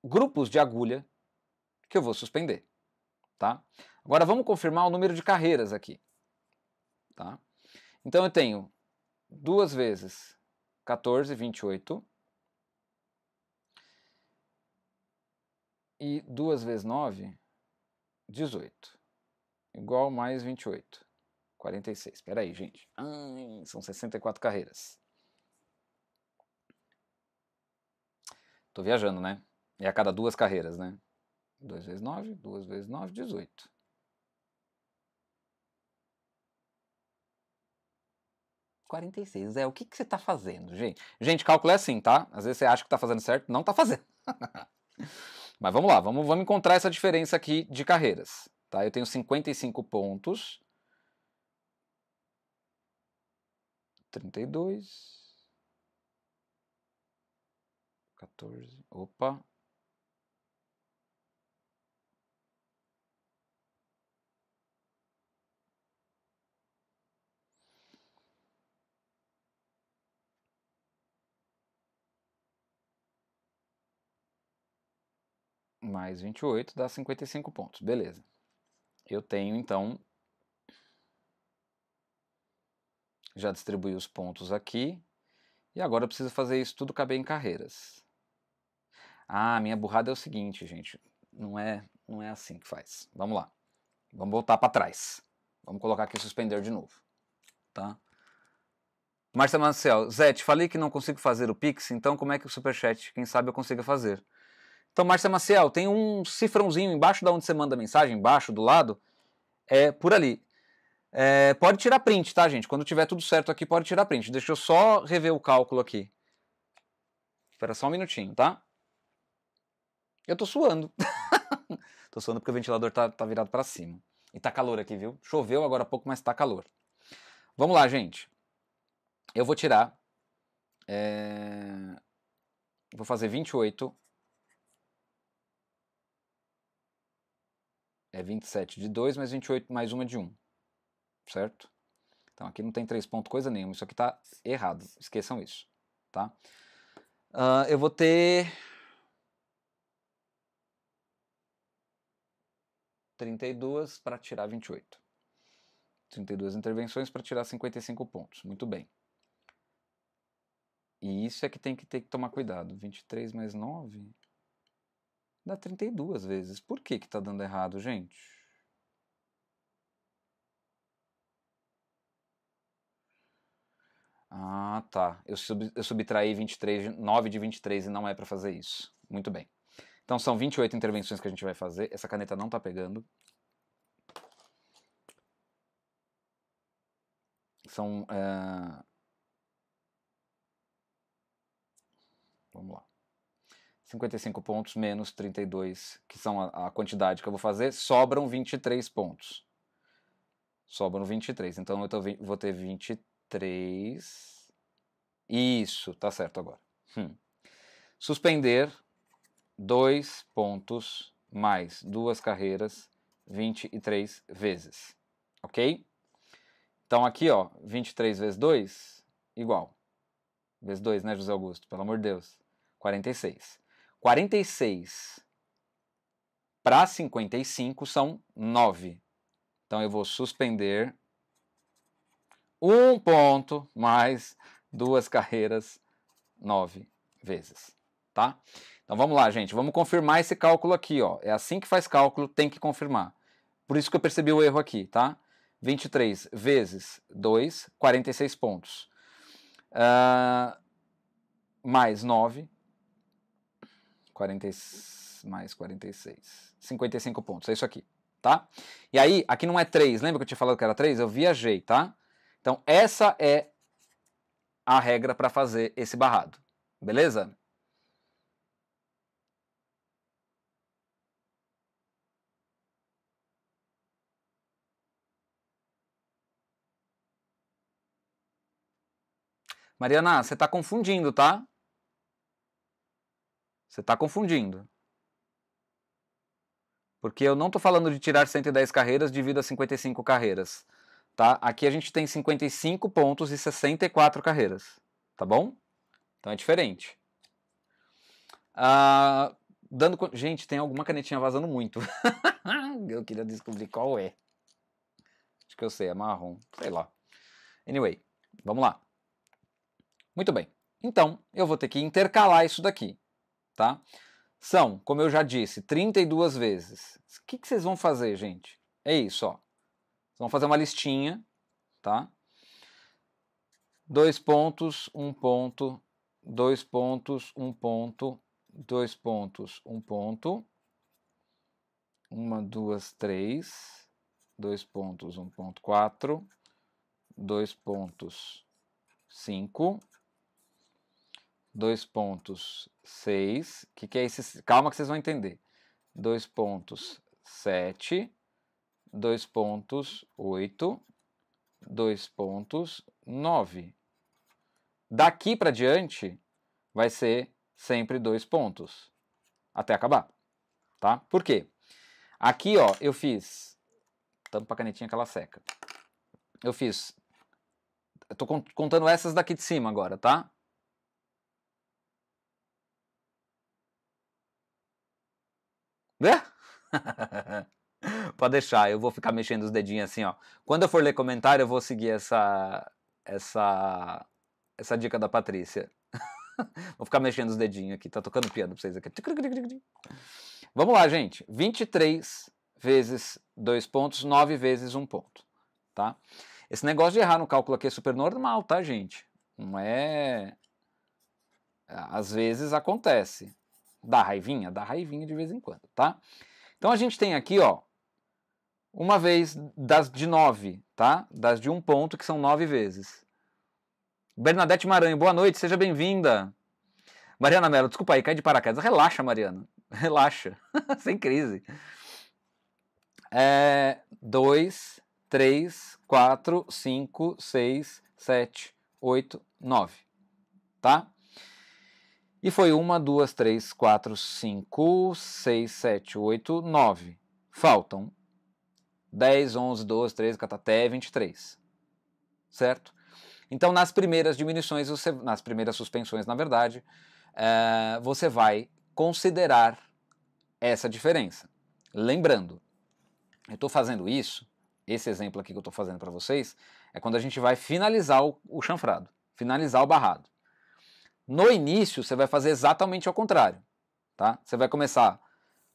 grupos de agulha que eu vou suspender, tá? Agora vamos confirmar o número de carreiras aqui, tá? Então eu tenho duas vezes 14, 28. E 2 vezes 9, 18. Igual mais 28. 46. Espera aí, gente. Ai, são 64 carreiras. Tô viajando, né? É a cada duas carreiras, né? 2 vezes 9, 2 vezes 9, 18. Quarenta e seis. É, o que, que você tá fazendo, gente? Gente, cálculo é assim, tá? Às vezes você acha que tá fazendo certo, não tá fazendo. Mas vamos lá, vamos, vamos encontrar essa diferença aqui de carreiras. Tá? Eu tenho 55 pontos trinta e dois, 14, opa. Mais vinte e oito dá cinquenta e cinco pontos, beleza. Eu tenho então já distribuí os pontos aqui, e agora eu preciso fazer isso tudo caber em carreiras. Ah, minha burrada é o seguinte, gente, não é, não é assim que faz. Vamos lá, vamos voltar para trás. Vamos colocar aqui suspender de novo, tá? Márcia Marcel, te falei que não consigo fazer o Pix, então como é que o Superchat, quem sabe eu consiga fazer? Então, Márcia Maciel, tem um cifrãozinho embaixo da onde você manda a mensagem, embaixo, do lado, é por ali. É, pode tirar print, tá, gente? Quando tiver tudo certo aqui, pode tirar print. Deixa eu só rever o cálculo aqui. Espera só um minutinho, tá? Eu tô suando. tô suando porque o ventilador tá, tá virado para cima. E tá calor aqui, viu? Choveu agora há pouco, mas tá calor. Vamos lá, gente. Eu vou tirar. É... Vou fazer 28. É 27 de 2 mais 28 mais uma de 1 certo? Então aqui não tem três pontos coisa nenhuma, isso aqui está errado, esqueçam isso, tá? Uh, eu vou ter 32 para tirar 28. 32 intervenções para tirar 55 pontos. Muito bem. E isso é que tem que ter que tomar cuidado. 23 mais 9 dá 32 vezes. Por que que tá dando errado, gente? Ah, tá. Eu, sub, eu subtraí 23, 9 de 23 e não é para fazer isso. Muito bem. Então são 28 intervenções que a gente vai fazer. Essa caneta não está pegando. São. Uh... Vamos lá. 55 pontos menos 32, que são a, a, quantidade que eu vou fazer, sobram 23 pontos. Sobram 23. Então eu tô, vou ter 23. 3. Isso, tá certo agora. Hum. Suspender dois pontos mais duas carreiras 23 vezes. Ok? Então aqui, ó, 23 vezes 2, igual. Vezes 2, né, José Augusto? Pelo amor de Deus. 46. 46 para 55 são 9. Então eu vou suspender um ponto mais duas carreiras nove vezes, tá? Então vamos lá, gente, vamos confirmar esse cálculo aqui, ó. É assim que faz cálculo, tem que confirmar. Por isso que eu percebi o erro aqui, tá? 23 vezes 2, 46 pontos. Uh, mais 9, 40, mais 46, 55 pontos, é isso aqui, tá? E aí, aqui não é 3, lembra que eu tinha falado que era 3? Eu viajei, tá? Então, essa é a regra para fazer esse barrado, beleza? Mariana, você está confundindo, tá? Você está confundindo. Porque eu não estou falando de tirar 110 carreiras dividido a 55 carreiras tá? Aqui a gente tem 55 pontos e 64 carreiras, tá bom? Então é diferente. Ah, dando Gente, tem alguma canetinha vazando muito. eu queria descobrir qual é. Acho que eu sei, é marrom, sei lá. Anyway, vamos lá. Muito bem. Então, eu vou ter que intercalar isso daqui, tá? São, como eu já disse, 32 vezes. O que, que vocês vão fazer, gente? É isso, ó vamos fazer uma listinha, tá? Dois pontos, um ponto, dois pontos, um ponto, dois pontos, um ponto. Uma, duas, três. Dois pontos, um ponto, quatro. Dois pontos, cinco. Dois pontos, seis. Que que é esse? Calma que vocês vão entender. Dois pontos, sete dois pontos oito, dois pontos nove. Daqui para diante vai ser sempre dois pontos até acabar, tá? Por quê? Aqui, ó, eu fiz tampa a canetinha que ela seca. Eu fiz eu tô contando essas daqui de cima agora, tá? Né? Pode deixar, eu vou ficar mexendo os dedinhos assim, ó. Quando eu for ler comentário, eu vou seguir essa essa essa dica da Patrícia. vou ficar mexendo os dedinhos aqui, tá tocando piano pra vocês aqui. Vamos lá, gente. 23 vezes 2 pontos, 9 vezes 1 um ponto, tá? Esse negócio de errar no cálculo aqui é super normal, tá, gente? Não é às vezes acontece. Dá raivinha, dá raivinha de vez em quando, tá? Então a gente tem aqui, ó, uma vez das de nove, tá? Das de um ponto, que são nove vezes. Bernadette Maranhão, boa noite, seja bem-vinda. Mariana Mello, desculpa aí, cai de paraquedas. Relaxa, Mariana. Relaxa. Sem crise. É, dois, três, quatro, cinco, seis, sete, oito, nove. Tá? E foi uma, duas, três, quatro, cinco, seis, sete, oito, nove. Faltam 10, 11, 12, 13, até 23. Certo? Então, nas primeiras diminuições, você, nas primeiras suspensões, na verdade, é, você vai considerar essa diferença. Lembrando, eu estou fazendo isso, esse exemplo aqui que eu estou fazendo para vocês, é quando a gente vai finalizar o, o chanfrado, finalizar o barrado. No início, você vai fazer exatamente ao contrário. Tá? Você vai começar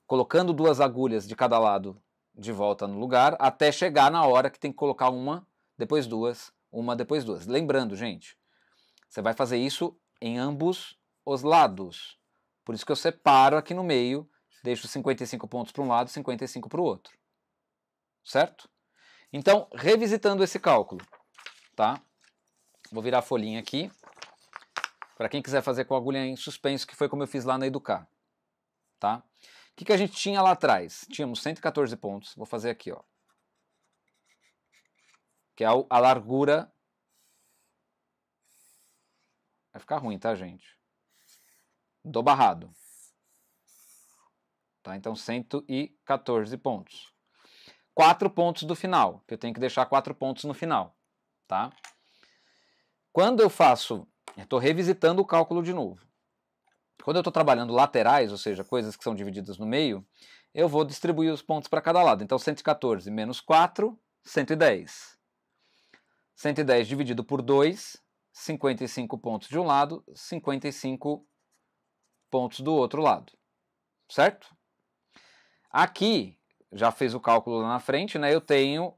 colocando duas agulhas de cada lado de volta no lugar até chegar na hora que tem que colocar uma, depois duas, uma, depois duas. Lembrando, gente, você vai fazer isso em ambos os lados. Por isso que eu separo aqui no meio, deixo 55 pontos para um lado, 55 para o outro. Certo? Então, revisitando esse cálculo, tá? Vou virar a folhinha aqui. Para quem quiser fazer com agulha em suspenso, que foi como eu fiz lá na Educar, tá? que, que a gente tinha lá atrás? Tínhamos 114 pontos, vou fazer aqui, ó. Que é a largura. Vai ficar ruim, tá, gente? Do barrado. Tá, então 114 pontos. 4 pontos do final, que eu tenho que deixar 4 pontos no final, tá? Quando eu faço, estou revisitando o cálculo de novo. Quando eu estou trabalhando laterais, ou seja, coisas que são divididas no meio, eu vou distribuir os pontos para cada lado. Então, 114 menos 4, 110. 110 dividido por 2, 55 pontos de um lado, 55 pontos do outro lado. Certo? Aqui, já fez o cálculo lá na frente, né? Eu tenho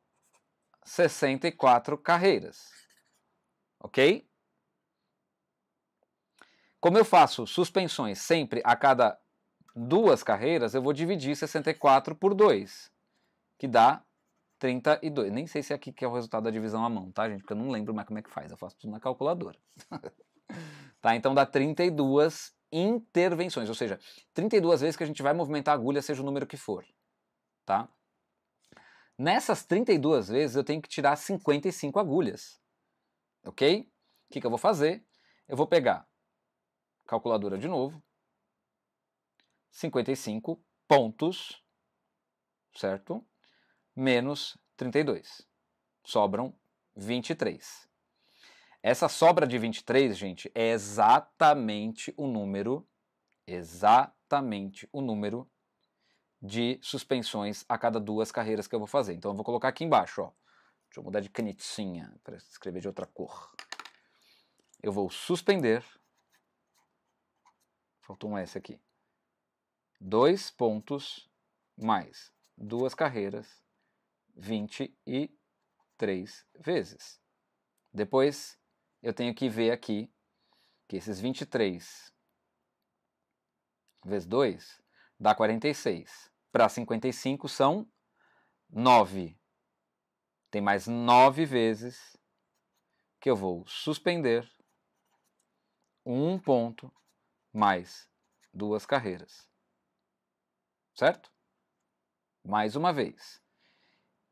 64 carreiras. Ok? Como eu faço suspensões sempre a cada duas carreiras, eu vou dividir 64 por 2, que dá 32. Nem sei se é aqui que é o resultado da divisão à mão, tá, gente? Porque eu não lembro mais como é que faz, eu faço tudo na calculadora. tá, então dá 32 intervenções, ou seja, 32 vezes que a gente vai movimentar a agulha, seja o número que for, tá? Nessas 32 vezes eu tenho que tirar 55 agulhas, ok? O que, que eu vou fazer? Eu vou pegar calculadora de novo, 55 pontos, certo? Menos 32. Sobram 23. Essa sobra de 23, gente, é exatamente o número, exatamente o número de suspensões a cada duas carreiras que eu vou fazer. Então eu vou colocar aqui embaixo, ó. Deixa eu mudar de canetinha para escrever de outra cor. Eu vou suspender Faltou um S aqui. Dois pontos mais duas carreiras 23 vezes. Depois eu tenho que ver aqui que esses 23 vezes 2 dá 46. Para 55 são 9. Tem mais 9 vezes que eu vou suspender um ponto mais duas carreiras. Certo? Mais uma vez.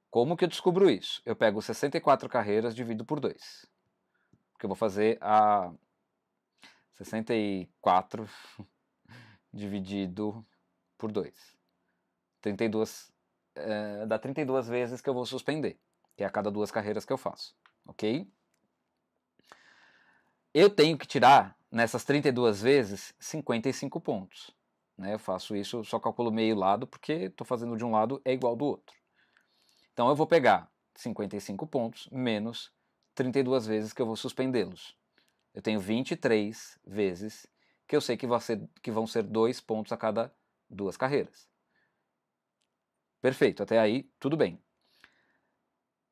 Como que eu descubro isso? Eu pego 64 carreiras divido por 2. Porque eu vou fazer a 64 dividido por 2. 32 é, dá 32 vezes que eu vou suspender, que é a cada duas carreiras que eu faço, ok? Eu tenho que tirar nessas 32 vezes, 55 pontos. Né? Eu faço isso, só calculo meio lado, porque estou fazendo de um lado é igual do outro. Então eu vou pegar 55 pontos menos 32 vezes que eu vou suspendê-los. Eu tenho 23 vezes que eu sei que, vai ser, que vão ser dois pontos a cada duas carreiras. Perfeito, até aí tudo bem.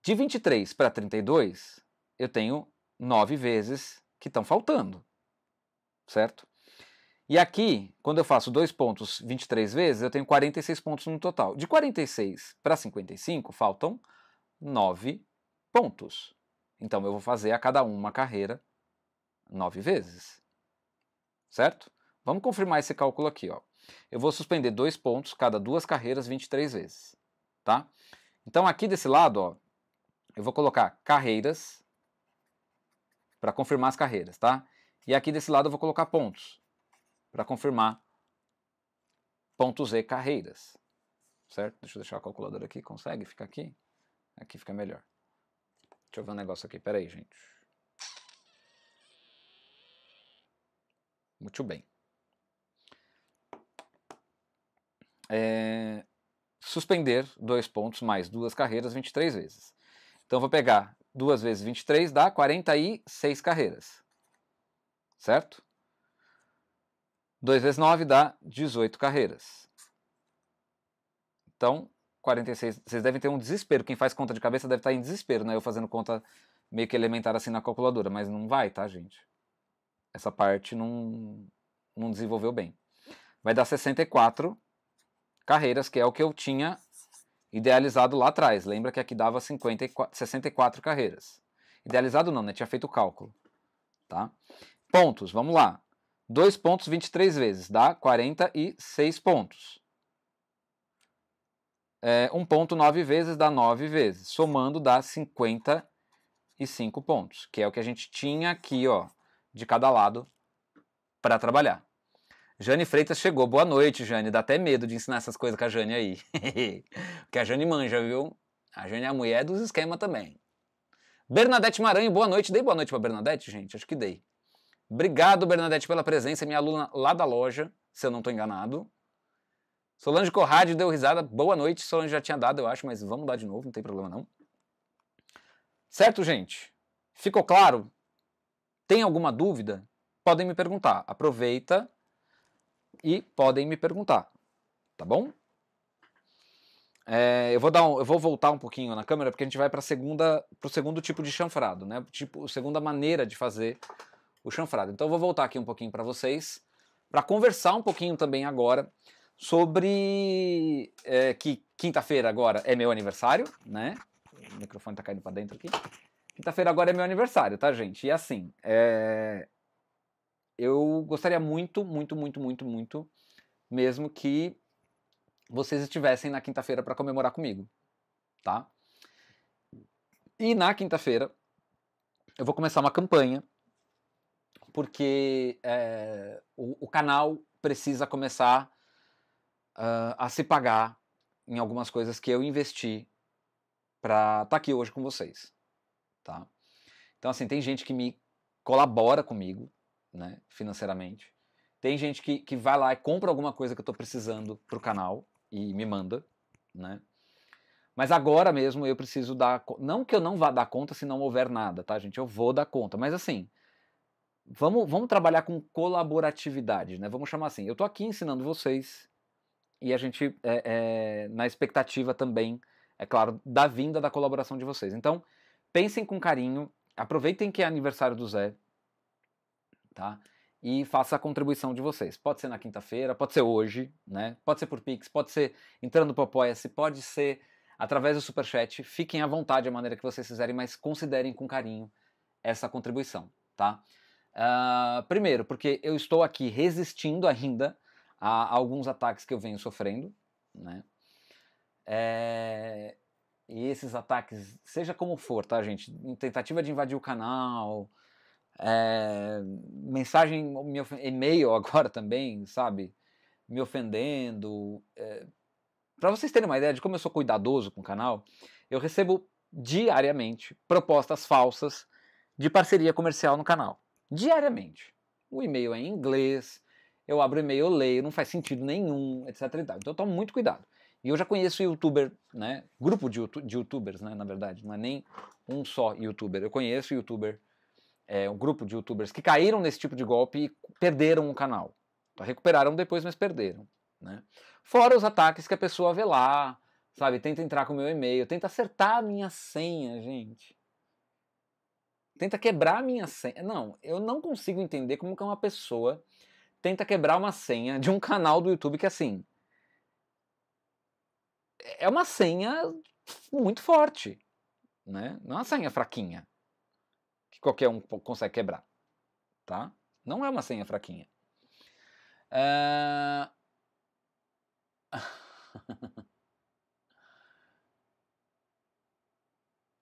De 23 para 32, eu tenho 9 vezes que estão faltando certo? E aqui, quando eu faço dois pontos 23 vezes, eu tenho 46 pontos no total. De 46 para 55, faltam 9 pontos. Então eu vou fazer a cada uma carreira 9 vezes. Certo? Vamos confirmar esse cálculo aqui, ó. Eu vou suspender dois pontos cada duas carreiras 23 vezes, tá? Então aqui desse lado, ó, eu vou colocar carreiras para confirmar as carreiras, tá? E aqui desse lado eu vou colocar pontos para confirmar pontos e carreiras. Certo? Deixa eu deixar a calculadora aqui. Consegue ficar aqui? Aqui fica melhor. Deixa eu ver um negócio aqui. Pera aí, gente. Muito bem. É... Suspender dois pontos mais duas carreiras 23 vezes. Então eu vou pegar duas vezes 23 dá 46 carreiras certo? 2 vezes 9 dá 18 carreiras. Então, 46. Vocês devem ter um desespero. Quem faz conta de cabeça deve estar tá em desespero, né? Eu fazendo conta meio que elementar assim na calculadora, mas não vai, tá, gente? Essa parte não, não desenvolveu bem. Vai dar 64 carreiras, que é o que eu tinha idealizado lá atrás. Lembra que aqui dava 54, 64 carreiras. Idealizado não, né? Tinha feito o cálculo. Tá? pontos, vamos lá. 2 pontos 23 vezes, dá 46 pontos. É, 1 um ponto 9 vezes dá 9 vezes. Somando dá 55 pontos, que é o que a gente tinha aqui, ó, de cada lado para trabalhar. Jane Freitas chegou. Boa noite, Jane. Dá até medo de ensinar essas coisas com a Jane aí. Porque a Jane manja, viu? A Jane é a mulher dos esquemas também. Bernadette Maranhão, boa noite. Dei boa noite pra Bernadette, gente? Acho que dei. Obrigado, Bernadette, pela presença, minha aluna lá da loja, se eu não estou enganado. Solange Corrade deu risada. Boa noite. Solange já tinha dado, eu acho, mas vamos dar de novo, não tem problema não. Certo, gente? Ficou claro? Tem alguma dúvida? Podem me perguntar. Aproveita e podem me perguntar, tá bom? É, eu, vou dar um, eu vou voltar um pouquinho na câmera porque a gente vai para o segundo tipo de chanfrado, né? Tipo, segunda maneira de fazer o chanfrado. Então eu vou voltar aqui um pouquinho para vocês, para conversar um pouquinho também agora sobre é, que quinta-feira agora é meu aniversário, né? O microfone tá caindo para dentro aqui. Quinta-feira agora é meu aniversário, tá, gente? E assim, é... eu gostaria muito, muito, muito, muito, muito mesmo que vocês estivessem na quinta-feira para comemorar comigo, tá? E na quinta-feira eu vou começar uma campanha porque é, o, o, canal precisa começar uh, a se pagar em algumas coisas que eu investi para estar tá aqui hoje com vocês, tá? Então assim tem gente que me colabora comigo, né, financeiramente. Tem gente que, que vai lá e compra alguma coisa que eu estou precisando pro canal e me manda, né? Mas agora mesmo eu preciso dar. Não que eu não vá dar conta se não houver nada, tá, gente? Eu vou dar conta. Mas assim, vamos, vamos trabalhar com colaboratividade, né? Vamos chamar assim. Eu estou aqui ensinando vocês e a gente é, é, na expectativa também, é claro, da vinda da colaboração de vocês. Então, pensem com carinho, aproveitem que é aniversário do Zé, tá? E faça a contribuição de vocês. Pode ser na quinta-feira, pode ser hoje, né? Pode ser por Pix, pode ser entrando no Apoia-se, pode ser através do Superchat. Fiquem à vontade a maneira que vocês quiserem, mas considerem com carinho essa contribuição, tá? Uh, primeiro, porque eu estou aqui resistindo ainda a alguns ataques que eu venho sofrendo, né? É, e esses ataques, seja como for, tá, gente? Tentativa de invadir o canal, é, mensagem, e-mail agora também, sabe? Me ofendendo. É, eh, para vocês terem uma ideia de como eu sou cuidadoso com o canal, eu recebo diariamente propostas falsas de parceria comercial no canal diariamente. O e-mail é em inglês, eu abro o e-mail, leio, não faz sentido nenhum, etc. Então eu tomo muito cuidado. E eu já conheço youtuber, né? Grupo de, de youtubers, né? Na verdade, não é nem um só youtuber. Eu conheço youtuber, é, um grupo de youtubers que caíram nesse tipo de golpe e perderam o canal. Então, recuperaram depois, mas perderam. Né? Fora os ataques que a pessoa vê lá, sabe? Tenta entrar com o meu e-mail, tenta acertar a minha senha, gente tenta quebrar a minha senha. Não, eu não consigo entender como que uma pessoa tenta quebrar uma senha de um canal do YouTube que assim é uma senha muito forte, né? Não é uma senha fraquinha que qualquer um consegue quebrar, tá? Não é uma senha fraquinha. Uh...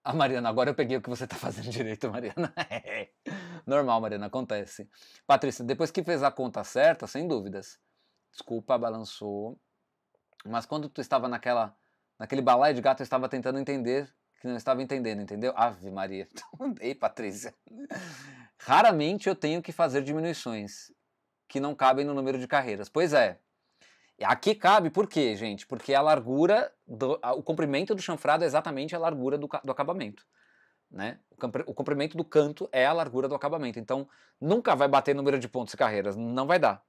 A Mariana, agora eu peguei o que você tá fazendo direito, Mariana. É. Normal, Mariana, acontece. Patrícia, depois que fez a conta certa, sem dúvidas. Desculpa, balançou. Mas quando tu estava naquela, naquele balaio de gato, eu estava tentando entender que não estava entendendo, entendeu? Ave Maria. Então, ei, Patrícia. Raramente eu tenho que fazer diminuições que não cabem no número de carreiras. Pois é, Aqui cabe, por quê, gente? Porque é a largura, do, a, o comprimento do chanfrado é exatamente a largura do, do acabamento. Né? O, o comprimento do canto é a largura do acabamento. Então, nunca vai bater número de pontos e carreiras, não vai dar.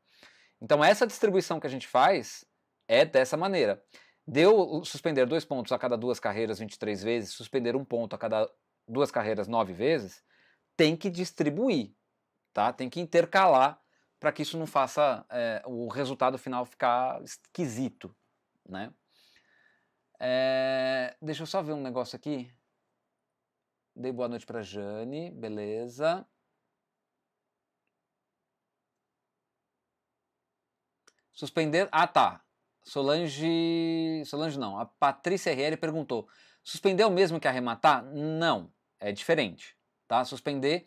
Então, essa distribuição que a gente faz é dessa maneira. Deu suspender dois pontos a cada duas carreiras 23 vezes, suspender um ponto a cada duas carreiras nove vezes, tem que distribuir, tá? Tem que intercalar para que isso não faça é, o resultado final ficar esquisito, né? É, deixa eu só ver um negócio aqui. Dei boa noite para Jane, beleza. Suspender. Ah, tá. Solange. Solange não. A Patrícia RL perguntou: suspender é o mesmo que arrematar? Não, é diferente. Tá? Suspender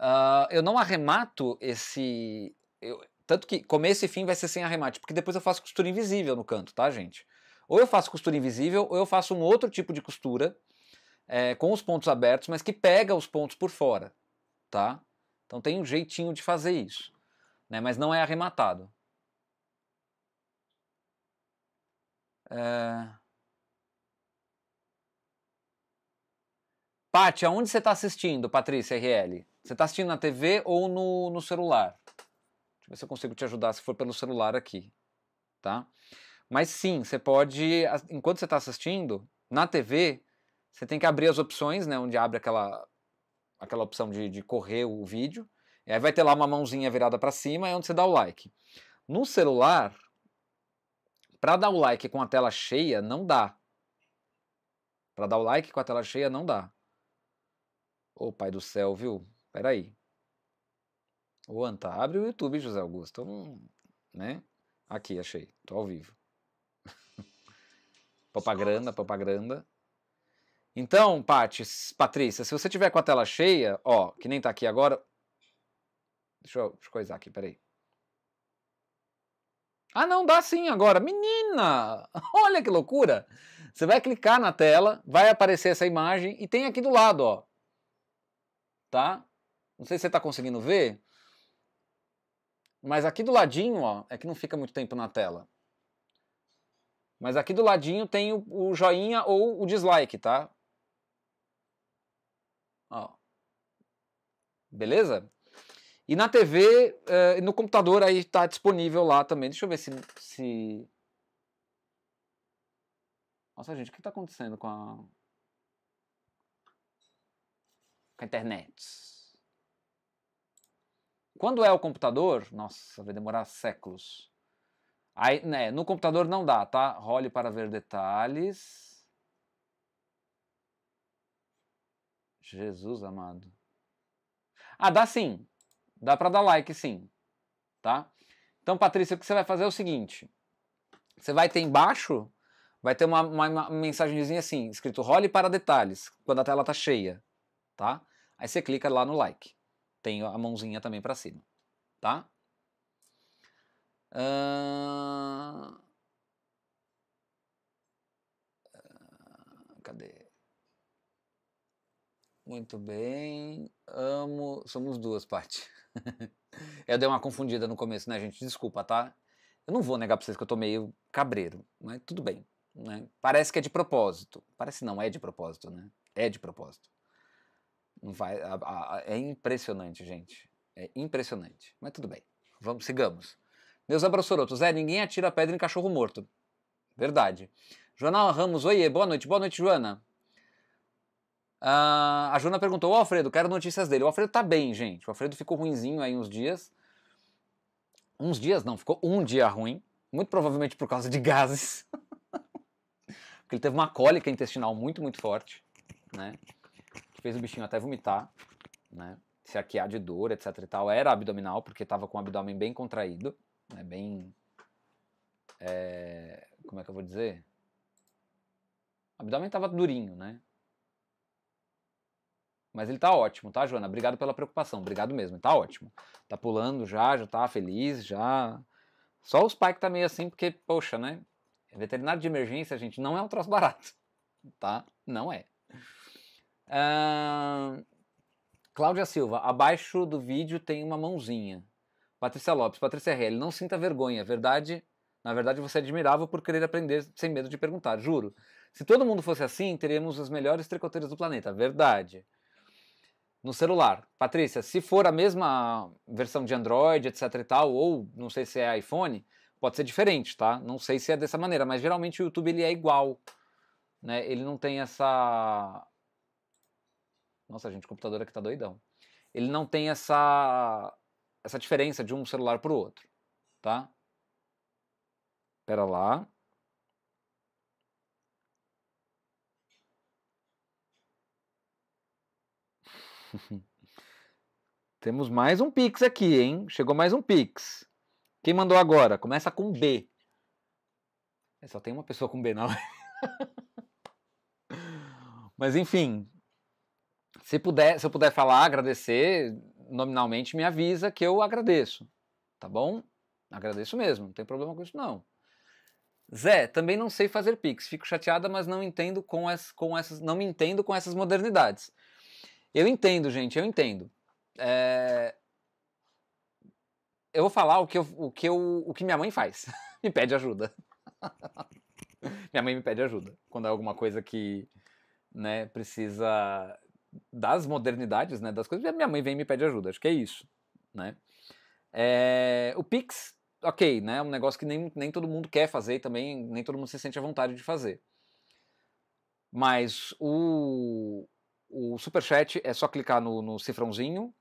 Uh, eu não arremato esse. Eu, tanto que começo e fim vai ser sem arremate, porque depois eu faço costura invisível no canto, tá, gente? Ou eu faço costura invisível, ou eu faço um outro tipo de costura é, com os pontos abertos, mas que pega os pontos por fora, tá? Então tem um jeitinho de fazer isso, né? Mas não é arrematado. É... Paty, aonde você está assistindo, Patrícia RL? Você está assistindo na TV ou no, no celular? Deixa eu ver se eu consigo te ajudar se for pelo celular aqui, tá? Mas sim, você pode, enquanto você está assistindo, na TV, você tem que abrir as opções, né? Onde abre aquela, aquela opção de, de correr o vídeo. E aí vai ter lá uma mãozinha virada para cima, é onde você dá o like. No celular, para dar o like com a tela cheia, não dá. Para dar o like com a tela cheia, não dá. Ô, oh, pai do céu, viu? Peraí. O Anta, tá, abre o YouTube, José Augusto. Hum, né? Aqui, achei. Tô ao vivo. propaganda, propaganda. Então, Pati, Patrícia, se você tiver com a tela cheia, ó, que nem tá aqui agora. Deixa eu, deixa eu coisar aqui, peraí. Ah, não, dá sim agora. Menina! Olha que loucura! Você vai clicar na tela, vai aparecer essa imagem e tem aqui do lado, ó. Tá? Não sei se você está conseguindo ver, mas aqui do ladinho, ó, é que não fica muito tempo na tela. Mas aqui do ladinho tem o, o joinha ou o dislike, tá? Ó. Beleza? E na TV, eh, no computador aí está disponível lá também. Deixa eu ver se, se... Nossa, gente, o que está acontecendo com a... com a internet? Quando é o computador, nossa, vai demorar séculos. Aí, né, no computador não dá, tá? Role para ver detalhes. Jesus amado. Ah, dá sim. Dá para dar like sim, tá? Então, Patrícia, o que você vai fazer é o seguinte. Você vai ter embaixo, vai ter uma, uma, uma mensagenzinha assim, escrito role para detalhes, quando a tela tá cheia, tá? Aí você clica lá no like tenho a mãozinha também para cima, tá? Uh... Uh... Cadê? Muito bem. Amo. Somos duas, Paty. eu dei uma confundida no começo, né, gente? Desculpa, tá? Eu não vou negar pra vocês que eu tô meio cabreiro, mas tudo bem. Né? Parece que é de propósito. Parece não, é de propósito, né? É de propósito. Não vai, a, a, é impressionante, gente. É impressionante. Mas tudo bem. Vamos, sigamos. Deus Abraçoroto. Zé, ninguém atira pedra em cachorro morto. Verdade. Jornal Ramos, oiê, boa noite. Boa noite, Joana. Uh, a Joana perguntou, o Alfredo, quero notícias dele. O Alfredo tá bem, gente. O Alfredo ficou ruinzinho aí uns dias. Uns dias não, ficou um dia ruim. Muito provavelmente por causa de gases. Porque ele teve uma cólica intestinal muito, muito forte, né? que fez o bichinho até vomitar, né? Se arquear de dor, etc e tal. Era abdominal, porque estava com o abdômen bem contraído, né? Bem. É, como é que eu vou dizer? O abdômen estava durinho, né? Mas ele tá ótimo, tá, Joana? Obrigado pela preocupação, obrigado mesmo, tá ótimo. Tá pulando já, já tá feliz, já. Só os pais que tá meio assim, porque, poxa, né? Veterinário de emergência, gente, não é um troço barato, tá? Não é. Uh, Cláudia Silva, abaixo do vídeo tem uma mãozinha. Patrícia Lopes, Patrícia Helle, não sinta vergonha, verdade? Na verdade, você é admirável por querer aprender sem medo de perguntar, juro. Se todo mundo fosse assim, teríamos os melhores tricoteiros do planeta, verdade. No celular, Patrícia, se for a mesma versão de Android, etc e tal, ou não sei se é iPhone, pode ser diferente, tá? Não sei se é dessa maneira, mas geralmente o YouTube ele é igual, né? Ele não tem essa nossa, gente, o computador aqui tá doidão. Ele não tem essa, essa diferença de um celular para o outro, tá? Pera lá. Temos mais um Pix aqui, hein? Chegou mais um Pix. Quem mandou agora? Começa com B. É, só tem uma pessoa com B não? Mas enfim, se, puder, se eu puder falar, agradecer nominalmente, me avisa que eu agradeço. Tá bom? Agradeço mesmo, não tem problema com isso não. Zé, também não sei fazer Pix. Fico chateada, mas não entendo com, as, com essas. Não me entendo com essas modernidades. Eu entendo, gente, eu entendo. É... Eu vou falar o que, eu, o, que eu, o que minha mãe faz. me pede ajuda. minha mãe me pede ajuda. Quando é alguma coisa que né, precisa das modernidades, né, das coisas, minha mãe vem e me pede ajuda, acho que é isso, né. É, o Pix, ok, né, é um negócio que nem, nem todo mundo quer fazer também, nem todo mundo se sente à vontade de fazer. Mas o, o Superchat é só clicar no, no cifrãozinho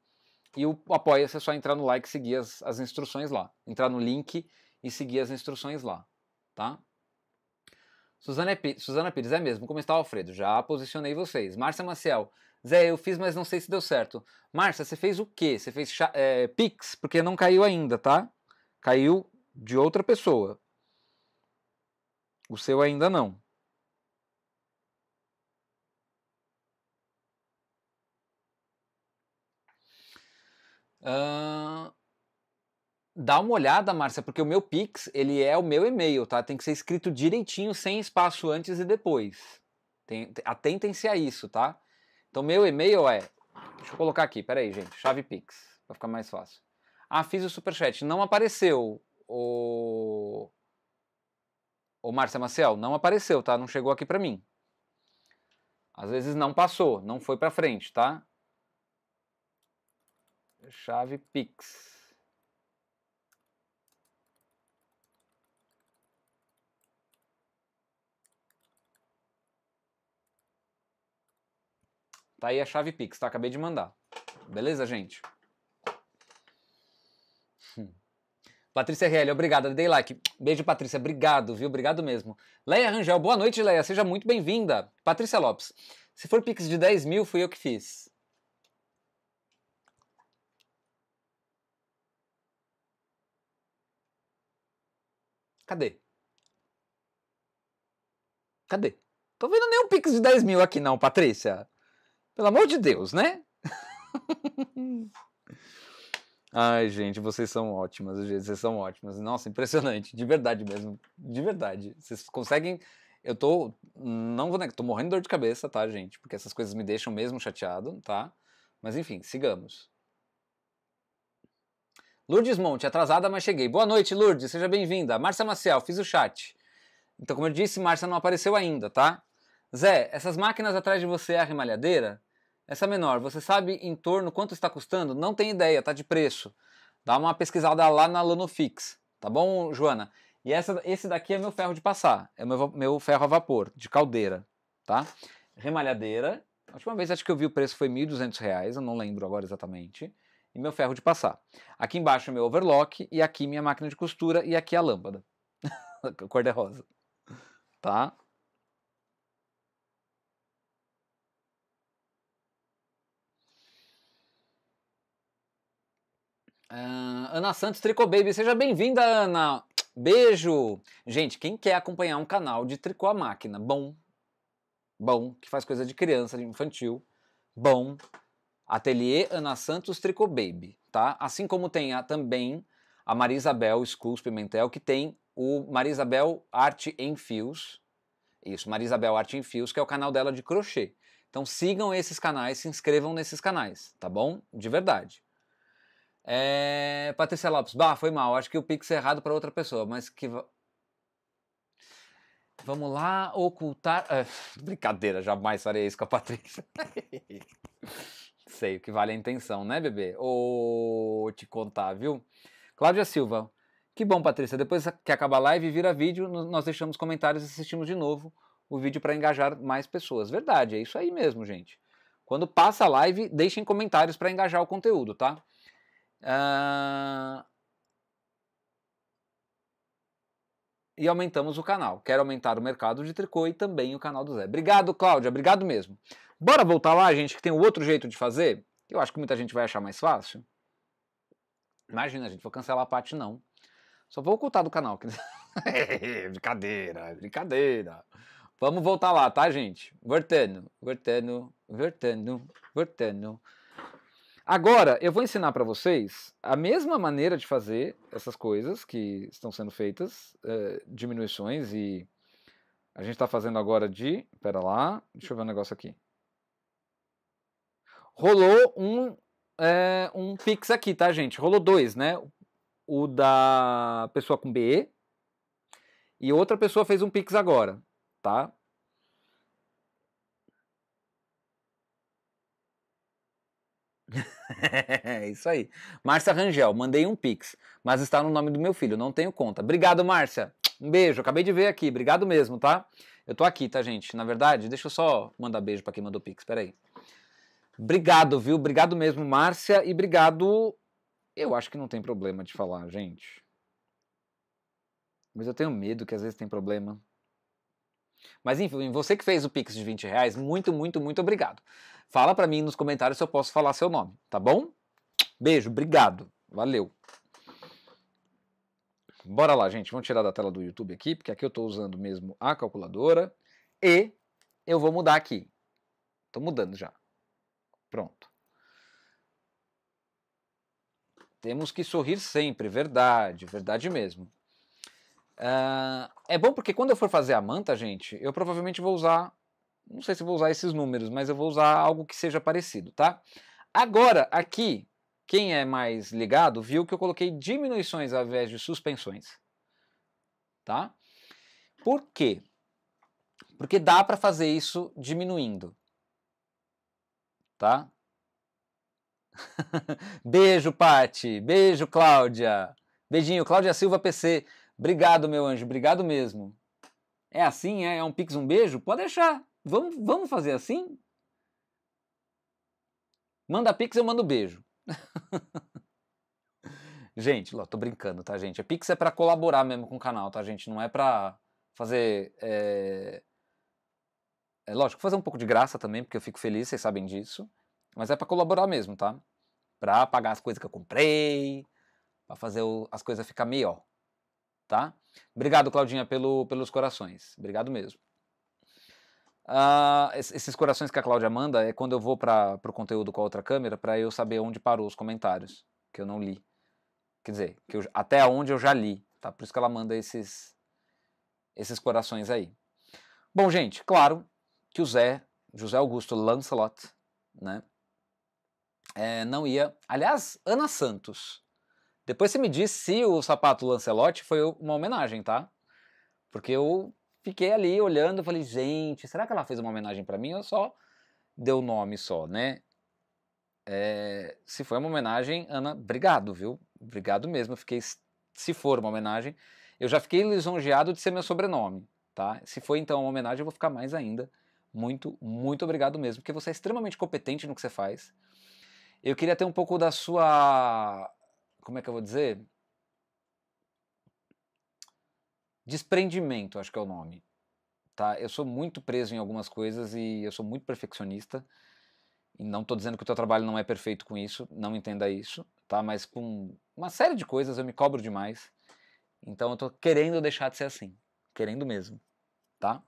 e o Apoia-se é só entrar no like e seguir as, as instruções lá. Entrar no link e seguir as instruções lá, tá? Suzana, Pires, é mesmo, como está o Alfredo? Já posicionei vocês. Márcia Maciel, Zé, eu fiz, mas não sei se deu certo. Márcia, você fez o quê? Você fez é, Pix? Porque não caiu ainda, tá? Caiu de outra pessoa. O seu ainda não. Uh, dá uma olhada, Márcia, porque o meu Pix, ele é o meu e-mail, tá? Tem que ser escrito direitinho, sem espaço antes e depois. Atentem-se a isso, tá? Então, meu e-mail é. Deixa eu colocar aqui, peraí, gente. Chave Pix, pra ficar mais fácil. Ah, fiz o superchat. Não apareceu o. O Márcia Maciel, não apareceu, tá? Não chegou aqui pra mim. Às vezes não passou, não foi pra frente, tá? Chave Pix. Tá aí a chave Pix, tá? Acabei de mandar. Beleza, gente? Hum. Patrícia RL, obrigada. Dei like. Beijo, Patrícia. Obrigado, viu? Obrigado mesmo. Leia Rangel, boa noite, Leia. Seja muito bem-vinda. Patrícia Lopes, se for Pix de 10 mil, fui eu que fiz. Cadê? Cadê? Tô vendo nenhum Pix de 10 mil aqui não, Patrícia. Pelo amor de Deus, né? Ai, gente, vocês são ótimas, gente, vocês são ótimas. Nossa, impressionante, de verdade mesmo, de verdade. Vocês conseguem. Eu tô. Não vou negar, tô morrendo de dor de cabeça, tá, gente? Porque essas coisas me deixam mesmo chateado, tá? Mas enfim, sigamos. Lourdes Monte, atrasada, mas cheguei. Boa noite, Lourdes, seja bem-vinda. Márcia Maciel, fiz o chat. Então, como eu disse, Márcia não apareceu ainda, tá? Zé, essas máquinas atrás de você é a remalhadeira? Essa é menor, você sabe em torno quanto está custando? Não tem ideia, tá de preço. Dá uma pesquisada lá na Lanofix, tá bom, Joana? E essa, esse daqui é meu ferro de passar, é meu, meu ferro a vapor, de caldeira, tá? Remalhadeira, a última vez acho que eu vi o preço foi R$ 1.200, eu não lembro agora exatamente. E meu ferro de passar. Aqui embaixo é meu overlock, e aqui minha máquina de costura, e aqui a lâmpada. Cor-de-rosa, tá? Uh, Ana Santos Tricô Baby, seja bem-vinda, Ana. Beijo. Gente, quem quer acompanhar um canal de tricô à máquina, bom, bom, que faz coisa de criança, de infantil, bom, Ateliê Ana Santos Tricô Baby, tá? Assim como tem a, também a Marisabel Schools Pimentel, que tem o Marisabel Arte em Fios. Isso, Marisabel Arte em Fios, que é o canal dela de crochê. Então sigam esses canais, se inscrevam nesses canais, tá bom? De verdade. É... Patrícia Lopes, bah, foi mal. Acho que o pix é errado para outra pessoa, mas que. Vamos lá, ocultar. Ah, brincadeira, jamais farei isso com a Patrícia. Sei, o que vale a intenção, né, bebê? Ou te contar, viu? Cláudia Silva. Que bom, Patrícia. Depois que acabar a live e vira vídeo, nós deixamos comentários e assistimos de novo o vídeo para engajar mais pessoas. Verdade, é isso aí mesmo, gente. Quando passa a live, deixem comentários para engajar o conteúdo, tá? Uh... E aumentamos o canal. Quero aumentar o mercado de tricô e também o canal do Zé. Obrigado, Cláudia. Obrigado mesmo. Bora voltar lá, gente, que tem um outro jeito de fazer. Que eu acho que muita gente vai achar mais fácil. Imagina, gente, vou cancelar a parte, não. Só vou ocultar do canal. É, brincadeira, é brincadeira. Vamos voltar lá, tá, gente? Vertendo, vertendo, vertendo, vertendo. Agora, eu vou ensinar para vocês a mesma maneira de fazer essas coisas que estão sendo feitas, é, diminuições e a gente está fazendo agora de, pera lá, deixa eu ver um negócio aqui. Rolou um é, um pix aqui, tá, gente? Rolou dois, né? O da pessoa com B e outra pessoa fez um pix agora, tá? é isso aí. Márcia Rangel, mandei um pix, mas está no nome do meu filho, não tenho conta. Obrigado, Márcia. Um beijo, acabei de ver aqui. Obrigado mesmo, tá? Eu tô aqui, tá, gente? Na verdade, deixa eu só mandar beijo para quem mandou pix, peraí. Obrigado, viu? Obrigado mesmo, Márcia, e obrigado. Eu acho que não tem problema de falar, gente. Mas eu tenho medo que às vezes tem problema. Mas enfim, você que fez o Pix de 20 reais, muito, muito, muito obrigado. Fala para mim nos comentários se eu posso falar seu nome, tá bom? Beijo, obrigado. Valeu. Bora lá, gente. Vamos tirar da tela do YouTube aqui, porque aqui eu estou usando mesmo a calculadora. E eu vou mudar aqui. Estou mudando já. Pronto. Temos que sorrir sempre, verdade, verdade mesmo. Uh, é bom porque quando eu for fazer a manta, gente, eu provavelmente vou usar não sei se vou usar esses números, mas eu vou usar algo que seja parecido, tá? Agora, aqui, quem é mais ligado viu que eu coloquei diminuições ao invés de suspensões, tá? Por quê? Porque dá para fazer isso diminuindo, tá? Beijo, Pati. Beijo, Cláudia. Beijinho, Cláudia Silva PC. Obrigado, meu anjo. Obrigado mesmo. É assim, é? É um pix, um beijo? Pode deixar. Vamos, vamos fazer assim? Manda pix, eu mando beijo. gente, ó, tô brincando, tá, gente? A pix é para colaborar mesmo com o canal, tá, gente? Não é pra fazer. É... é lógico, fazer um pouco de graça também, porque eu fico feliz, vocês sabem disso. Mas é para colaborar mesmo, tá? Pra pagar as coisas que eu comprei, pra fazer o... as coisas ficar melhor, tá? Obrigado, Claudinha, pelo, pelos corações. Obrigado mesmo. Uh, esses corações que a Cláudia manda é quando eu vou para o conteúdo com a outra câmera para eu saber onde parou os comentários, que eu não li. Quer dizer, que eu, até onde eu já li. Tá? Por isso que ela manda esses, esses corações aí. Bom, gente, claro que o Zé, José Augusto Lancelot, né? É, não ia. Aliás, Ana Santos. Depois você me diz se o sapato Lancelot foi uma homenagem, tá? Porque eu fiquei ali olhando, falei, gente, será que ela fez uma homenagem para mim ou só deu nome só, né? É, se foi uma homenagem, Ana, obrigado, viu? Obrigado mesmo. fiquei, se for uma homenagem, eu já fiquei lisonjeado de ser meu sobrenome, tá? Se foi então uma homenagem, eu vou ficar mais ainda. Muito, muito obrigado mesmo, porque você é extremamente competente no que você faz. Eu queria ter um pouco da sua, como é que eu vou dizer? Desprendimento, acho que é o nome. Tá? Eu sou muito preso em algumas coisas e eu sou muito perfeccionista. E não estou dizendo que o teu trabalho não é perfeito com isso, não entenda isso, tá? Mas com uma série de coisas eu me cobro demais. Então eu estou querendo deixar de ser assim, querendo mesmo, tá?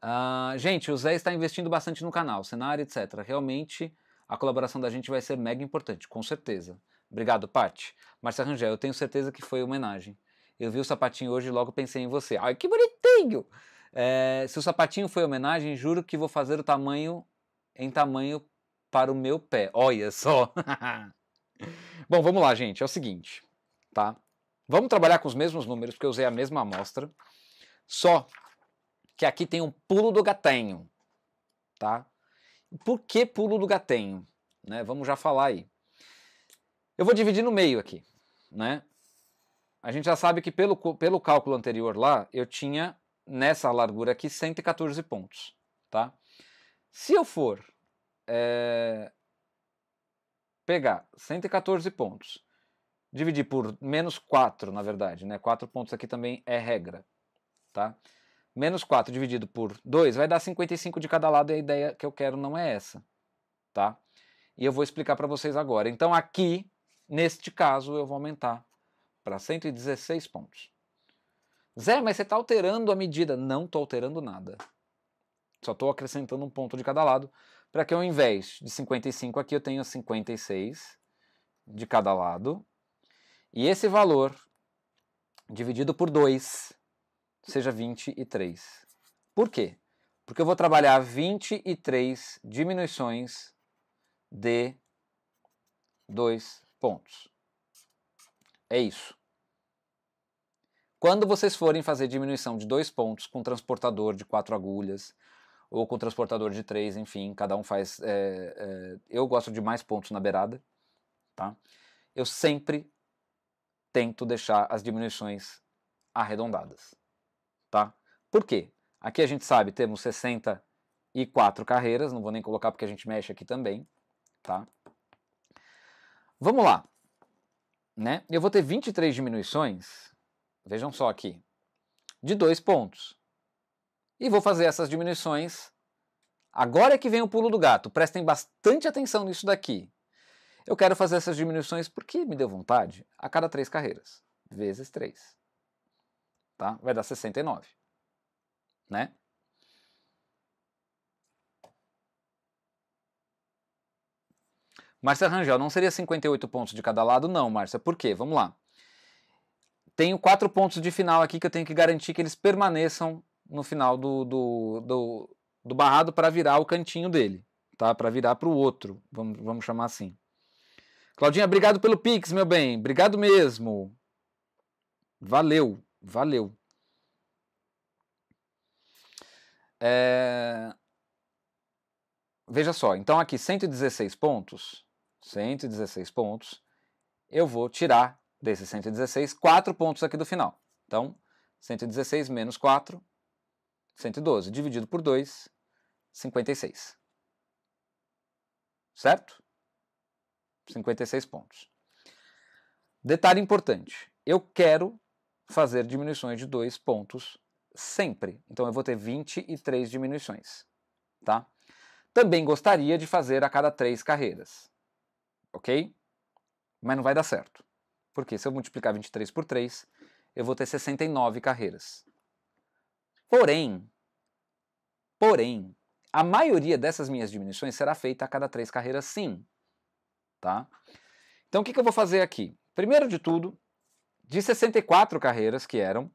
Uh, gente, o Zé está investindo bastante no canal, cenário, etc. Realmente a colaboração da gente vai ser mega importante, com certeza. Obrigado, Paty. Marcia Rangel, eu tenho certeza que foi homenagem. Eu vi o sapatinho hoje e logo pensei em você. Ai, que bonitinho! É, se o sapatinho foi homenagem, juro que vou fazer o tamanho em tamanho para o meu pé. Olha só! Bom, vamos lá, gente. É o seguinte, tá? Vamos trabalhar com os mesmos números, porque eu usei a mesma amostra. Só que aqui tem um pulo do gatenho, tá? Por que pulo do gatenho? Né? Vamos já falar aí. Eu vou dividir no meio aqui, né? A gente já sabe que pelo, pelo cálculo anterior lá, eu tinha nessa largura aqui 114 pontos, tá? Se eu for é, pegar 114 pontos, dividir por menos 4, na verdade, né? 4 pontos aqui também é regra, tá? Menos 4 dividido por 2 vai dar 55 de cada lado e a ideia que eu quero não é essa, tá? E eu vou explicar para vocês agora. Então aqui, neste caso, eu vou aumentar para 116 pontos. Zé, mas você está alterando a medida. Não estou alterando nada. Só estou acrescentando um ponto de cada lado para que ao invés de 55 aqui eu tenha 56 de cada lado. E esse valor dividido por 2 seja 23. Por quê? Porque eu vou trabalhar 23 diminuições de 2 pontos. É isso. Quando vocês forem fazer diminuição de dois pontos com transportador de quatro agulhas, ou com transportador de três, enfim, cada um faz. É, é, eu gosto de mais pontos na beirada, tá? Eu sempre tento deixar as diminuições arredondadas, tá? Por quê? Aqui a gente sabe, temos 64 carreiras, não vou nem colocar porque a gente mexe aqui também, tá? Vamos lá né? Eu vou ter 23 diminuições, vejam só aqui, de dois pontos. E vou fazer essas diminuições. Agora é que vem o pulo do gato. Prestem bastante atenção nisso daqui. Eu quero fazer essas diminuições porque me deu vontade a cada três carreiras, vezes três, Tá? Vai dar 69. Né? Márcia Rangel, não seria 58 pontos de cada lado? Não, Márcia. Por quê? Vamos lá. Tenho quatro pontos de final aqui que eu tenho que garantir que eles permaneçam no final do, do, do, do barrado para virar o cantinho dele, tá? Para virar para o outro, vamos, vamos chamar assim. Claudinha, obrigado pelo Pix, meu bem. Obrigado mesmo. Valeu, valeu. É... Veja só, então aqui 116 pontos 116 pontos, eu vou tirar desses 116 4 pontos aqui do final. Então, 116 menos 4, 112, dividido por 2, 56. Certo? 56 pontos. Detalhe importante: eu quero fazer diminuições de 2 pontos sempre. Então eu vou ter 23 diminuições, tá? Também gostaria de fazer a cada 3 carreiras ok? Mas não vai dar certo. Porque se eu multiplicar 23 por 3, eu vou ter 69 carreiras. Porém, porém, a maioria dessas minhas diminuições será feita a cada três carreiras sim. Tá? Então o que, que eu vou fazer aqui? Primeiro de tudo, de 64 carreiras que eram,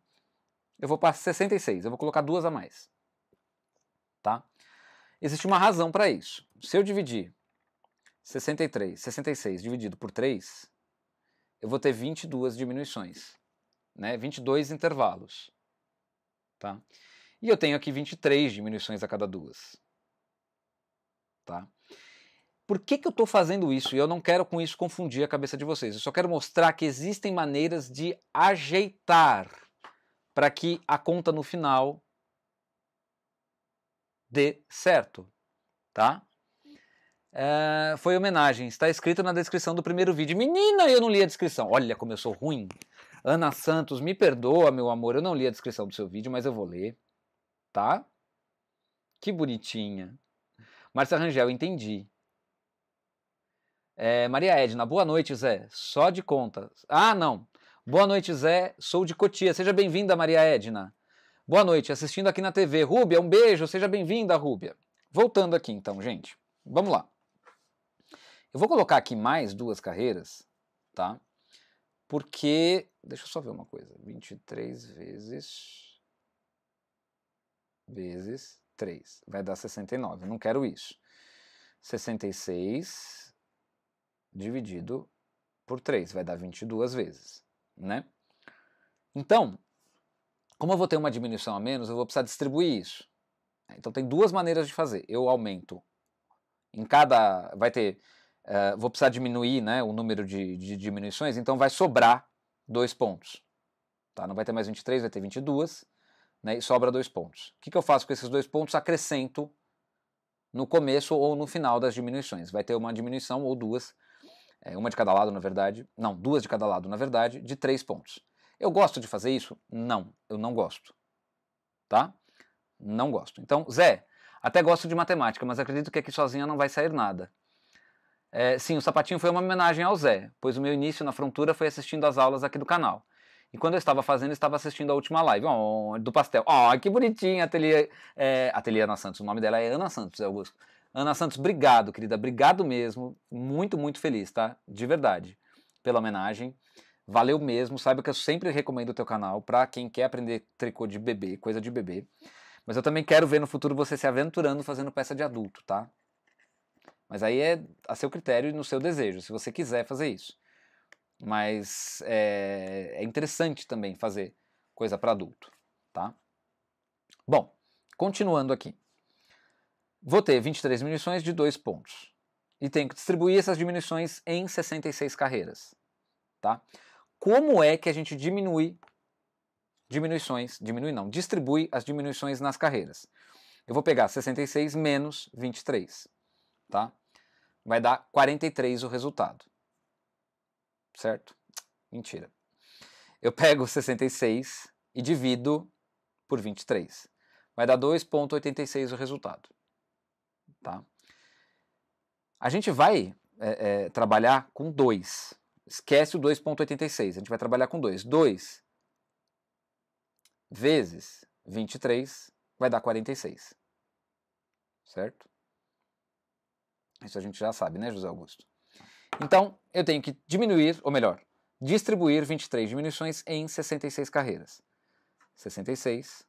eu vou para 66, eu vou colocar duas a mais. Tá? Existe uma razão para isso. Se eu dividir 63, 66 dividido por 3, eu vou ter 22 diminuições, né? 22 intervalos. Tá? E eu tenho aqui 23 diminuições a cada duas. Tá? Por que, que eu estou fazendo isso? E eu não quero com isso confundir a cabeça de vocês. Eu só quero mostrar que existem maneiras de ajeitar para que a conta no final dê certo. Tá? é, foi homenagem. Está escrito na descrição do primeiro vídeo. Menina, eu não li a descrição. Olha como eu sou ruim. Ana Santos, me perdoa, meu amor. Eu não li a descrição do seu vídeo, mas eu vou ler. Tá? Que bonitinha. Márcia Rangel, entendi. É, Maria Edna, boa noite, Zé. Só de conta. Ah, não. Boa noite, Zé. Sou de Cotia. Seja bem-vinda, Maria Edna. Boa noite. Assistindo aqui na TV. Rúbia, um beijo. Seja bem-vinda, Rúbia. Voltando aqui, então, gente. Vamos lá. Eu vou colocar aqui mais duas carreiras, tá? Porque, deixa eu só ver uma coisa, 23 vezes, vezes 3, vai dar 69, eu não quero isso. 66 dividido por 3, vai dar 22 vezes, né? Então, como eu vou ter uma diminuição a menos, eu vou precisar distribuir isso. Então tem duas maneiras de fazer. Eu aumento em cada. Vai ter uh, vou precisar diminuir né, o número de, de diminuições, então vai sobrar dois pontos. Tá? Não vai ter mais 23, vai ter 22, né, e sobra dois pontos. O que, que eu faço com esses dois pontos? Acrescento no começo ou no final das diminuições. Vai ter uma diminuição ou duas, é, uma de cada lado, na verdade. Não, duas de cada lado, na verdade, de três pontos. Eu gosto de fazer isso? Não, eu não gosto. Tá? Não gosto. Então, Zé, até gosto de matemática, mas acredito que aqui sozinha não vai sair nada. É, sim, o Sapatinho foi uma homenagem ao Zé, pois o meu início na frontura foi assistindo às aulas aqui do canal. E quando eu estava fazendo, eu estava assistindo a última live oh, do Pastel. Ó, oh, que bonitinha, ateliê, é, ateliê Ana Santos. O nome dela é Ana Santos, Augusto. É Ana Santos, obrigado, querida. Obrigado mesmo. Muito, muito feliz, tá? De verdade. Pela homenagem. Valeu mesmo. Saiba que eu sempre recomendo o teu canal para quem quer aprender tricô de bebê, coisa de bebê. Mas eu também quero ver no futuro você se aventurando fazendo peça de adulto, tá? Mas aí é a seu critério e no seu desejo, se você quiser fazer isso. Mas é, é interessante também fazer coisa para adulto, tá? Bom, continuando aqui. Vou ter 23 diminuições de 2 pontos. E tenho que distribuir essas diminuições em 66 carreiras, tá? Como é que a gente diminui diminuições, diminui não, distribui as diminuições nas carreiras? Eu vou pegar 66 menos 23 tá? Vai dar 43 o resultado. Certo? Mentira. Eu pego 66 e divido por 23. Vai dar 2,86 o resultado. Tá? A gente vai é, é, trabalhar com 2. Esquece o 2,86. A gente vai trabalhar com 2. 2 vezes 23 vai dar 46. Certo? Isso a gente já sabe, né, José Augusto? Então, eu tenho que diminuir, ou melhor, distribuir 23 diminuições em 66 carreiras. 66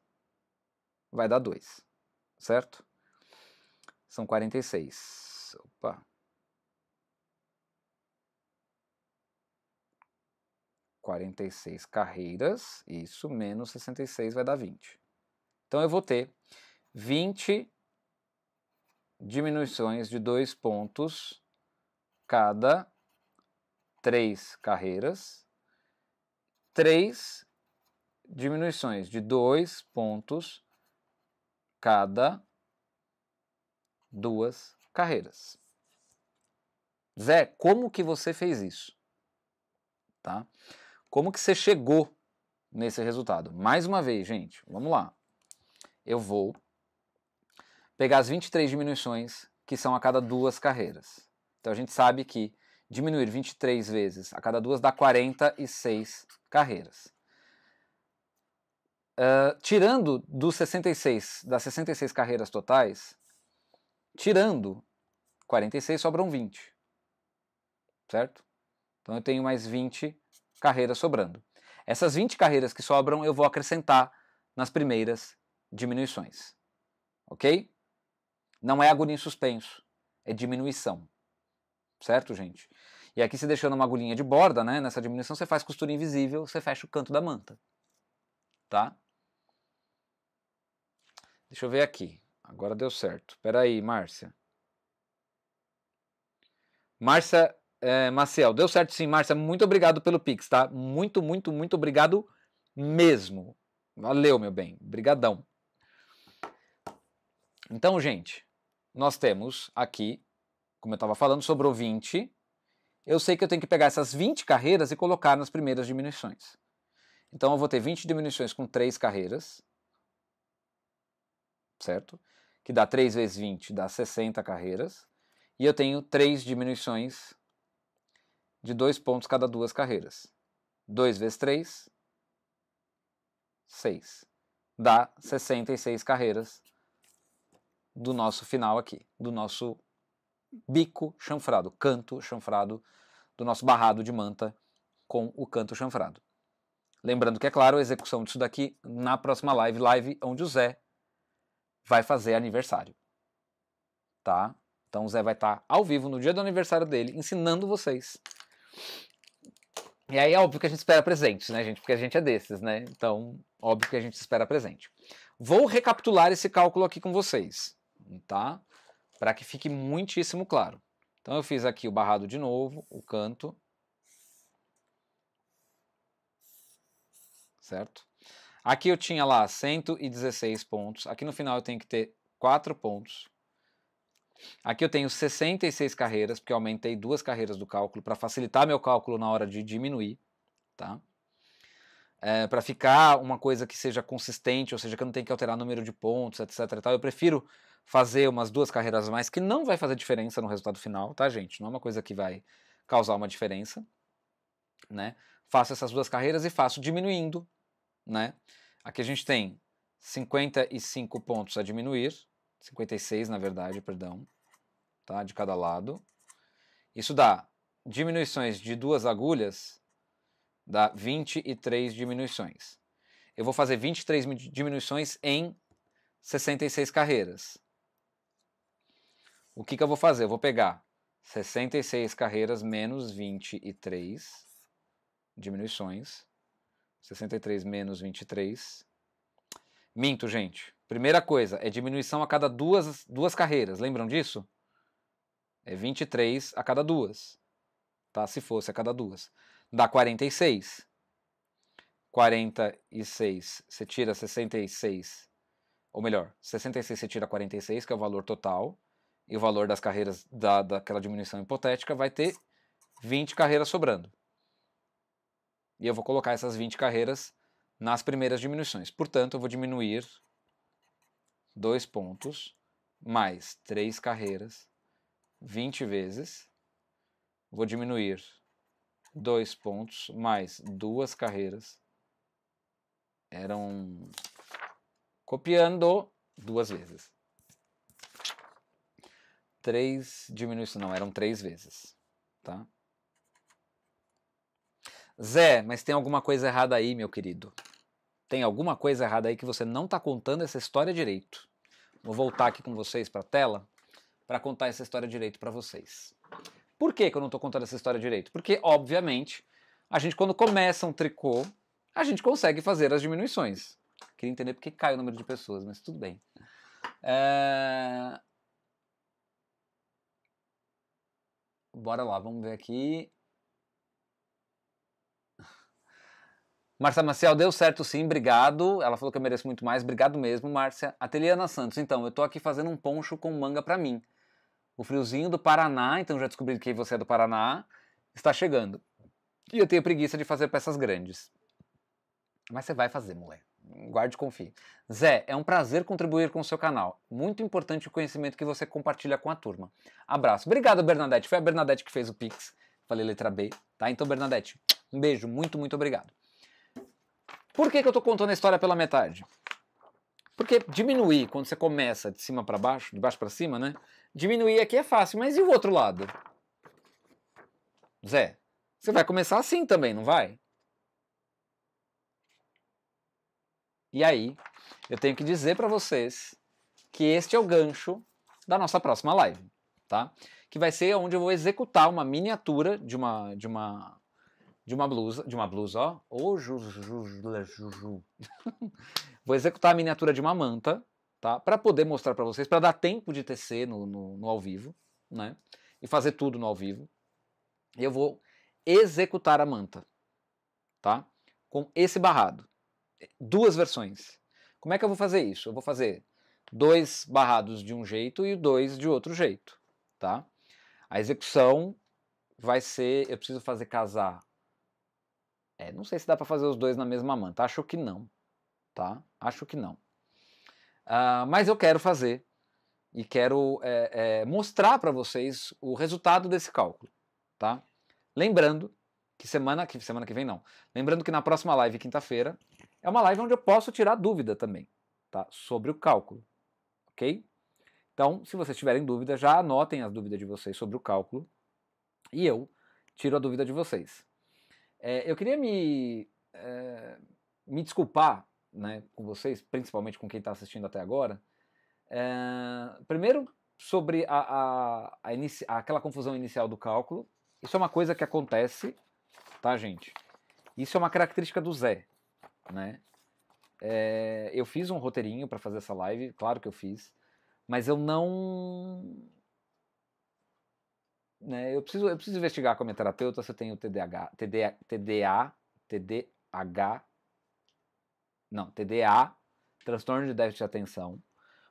vai dar 2, certo? São 46. Opa. 46 carreiras, isso, menos 66 vai dar 20. Então eu vou ter 20 diminuições de dois pontos cada três carreiras, três diminuições de dois pontos cada duas carreiras. Zé, como que você fez isso? Tá? Como que você chegou nesse resultado? Mais uma vez, gente, vamos lá. Eu vou pegar as 23 diminuições que são a cada duas carreiras. Então a gente sabe que diminuir 23 vezes a cada duas dá 46 carreiras. Uh, tirando dos 66, das 66 carreiras totais, tirando 46, sobram 20. Certo? Então eu tenho mais 20 carreiras sobrando. Essas 20 carreiras que sobram eu vou acrescentar nas primeiras diminuições. Ok? Não é agulha em suspenso, é diminuição. Certo, gente? E aqui você deixando uma agulhinha de borda, né? Nessa diminuição você faz costura invisível, você fecha o canto da manta. Tá? Deixa eu ver aqui. Agora deu certo. Pera aí, Márcia. Márcia é, Maciel, deu certo sim, Márcia. Muito obrigado pelo Pix, tá? Muito, muito, muito obrigado mesmo. Valeu, meu bem. Brigadão. Então, gente, nós temos aqui, como eu estava falando, sobrou 20. Eu sei que eu tenho que pegar essas 20 carreiras e colocar nas primeiras diminuições. Então eu vou ter 20 diminuições com 3 carreiras, certo? Que dá 3 vezes 20, dá 60 carreiras. E eu tenho 3 diminuições de 2 pontos cada duas carreiras. 2 vezes 3, 6. Dá 66 carreiras do nosso final aqui, do nosso bico chanfrado, canto chanfrado, do nosso barrado de manta com o canto chanfrado. Lembrando que, é claro, a execução disso daqui na próxima live, live onde o Zé vai fazer aniversário. Tá? Então o Zé vai estar tá ao vivo no dia do aniversário dele, ensinando vocês. E aí é óbvio que a gente espera presentes, né, gente? Porque a gente é desses, né? Então, óbvio que a gente espera presente. Vou recapitular esse cálculo aqui com vocês tá? Para que fique muitíssimo claro. Então eu fiz aqui o barrado de novo, o canto. Certo? Aqui eu tinha lá 116 pontos, aqui no final eu tenho que ter 4 pontos. Aqui eu tenho 66 carreiras, porque eu aumentei duas carreiras do cálculo para facilitar meu cálculo na hora de diminuir, tá? É, para ficar uma coisa que seja consistente, ou seja, que eu não tenho que alterar número de pontos, etc. E tal. Eu prefiro fazer umas duas carreiras a mais, que não vai fazer diferença no resultado final, tá, gente? Não é uma coisa que vai causar uma diferença, né? Faço essas duas carreiras e faço diminuindo, né? Aqui a gente tem 55 pontos a diminuir, 56 na verdade, perdão, tá? De cada lado. Isso dá diminuições de duas agulhas, dá 23 diminuições. Eu vou fazer 23 diminuições em 66 carreiras. O que, que eu vou fazer? Eu vou pegar 66 carreiras menos 23 diminuições. 63 menos 23. Minto, gente. Primeira coisa, é diminuição a cada duas, duas carreiras. Lembram disso? É 23 a cada duas. Tá? Se fosse a cada duas. Dá 46. 46, você tira 66. Ou melhor, 66 você tira 46, que é o valor total e o valor das carreiras da, daquela diminuição hipotética, vai ter 20 carreiras sobrando. E eu vou colocar essas 20 carreiras nas primeiras diminuições. Portanto, eu vou diminuir dois pontos mais três carreiras 20 vezes. Vou diminuir dois pontos mais duas carreiras. Eram copiando duas vezes três diminuições, não, eram três vezes, tá? Zé, mas tem alguma coisa errada aí, meu querido. Tem alguma coisa errada aí que você não está contando essa história direito. Vou voltar aqui com vocês para a tela para contar essa história direito para vocês. Por que, que eu não estou contando essa história direito? Porque, obviamente, a gente quando começa um tricô, a gente consegue fazer as diminuições. Queria entender porque cai o número de pessoas, mas tudo bem. É... Bora lá, vamos ver aqui. Márcia Maciel, deu certo sim, obrigado. Ela falou que eu mereço muito mais, obrigado mesmo, Márcia. Ateliana Santos, então, eu tô aqui fazendo um poncho com manga para mim. O friozinho do Paraná, então já descobri que você é do Paraná, está chegando. E eu tenho preguiça de fazer peças grandes. Mas você vai fazer, mulher guarde e confie. Zé, é um prazer contribuir com o seu canal. Muito importante o conhecimento que você compartilha com a turma. Abraço. Obrigado, Bernadette. Foi a Bernadette que fez o Pix. Falei letra B, tá? Então, Bernadette, um beijo. Muito, muito obrigado. Por que, que eu tô contando a história pela metade? Porque diminuir, quando você começa de cima para baixo, de baixo para cima, né? Diminuir aqui é fácil, mas e o outro lado? Zé, você vai começar assim também, não vai? E aí, eu tenho que dizer para vocês que este é o gancho da nossa próxima live, tá? Que vai ser onde eu vou executar uma miniatura de uma de uma de uma blusa, de uma blusa, ó. Oh, ju, ju, ju, vou executar a miniatura de uma manta, tá? Para poder mostrar para vocês, para dar tempo de tecer no, no, no ao vivo, né? E fazer tudo no ao vivo. E eu vou executar a manta, tá? Com esse barrado duas versões. Como é que eu vou fazer isso? Eu vou fazer dois barrados de um jeito e dois de outro jeito, tá? A execução vai ser, eu preciso fazer casar. É, não sei se dá para fazer os dois na mesma manta. Acho que não, tá? Acho que não. Uh, mas eu quero fazer e quero é, é, mostrar para vocês o resultado desse cálculo, tá? Lembrando que semana que semana que vem não. Lembrando que na próxima live quinta-feira é uma live onde eu posso tirar dúvida também, tá? Sobre o cálculo, ok? Então, se vocês tiverem dúvida, já anotem as dúvidas de vocês sobre o cálculo e eu tiro a dúvida de vocês. É, eu queria me, é, me desculpar né, com vocês, principalmente com quem está assistindo até agora. É, primeiro, sobre a, a, a inici, aquela confusão inicial do cálculo. Isso é uma coisa que acontece, tá, gente? Isso é uma característica do Zé né? É, eu fiz um roteirinho para fazer essa live, claro que eu fiz, mas eu não. Né, eu, preciso, eu preciso investigar com a minha terapeuta se eu tenho TDAH, TDA, TDA, TDAH, não, TDA, transtorno de déficit de atenção,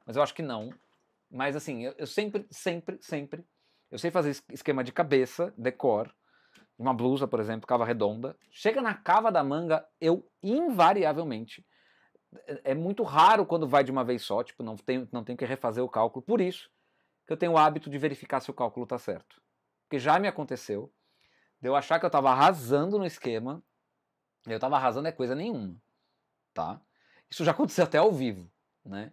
mas eu acho que não. Mas assim, eu, eu sempre, sempre, sempre, eu sei fazer esquema de cabeça, decor, uma blusa, por exemplo, cava redonda, chega na cava da manga, eu invariavelmente. É, é muito raro quando vai de uma vez só, tipo, não tenho, não tenho que refazer o cálculo. Por isso que eu tenho o hábito de verificar se o cálculo está certo. Porque já me aconteceu de eu achar que eu estava arrasando no esquema, e eu estava arrasando é coisa nenhuma, tá? Isso já aconteceu até ao vivo, né?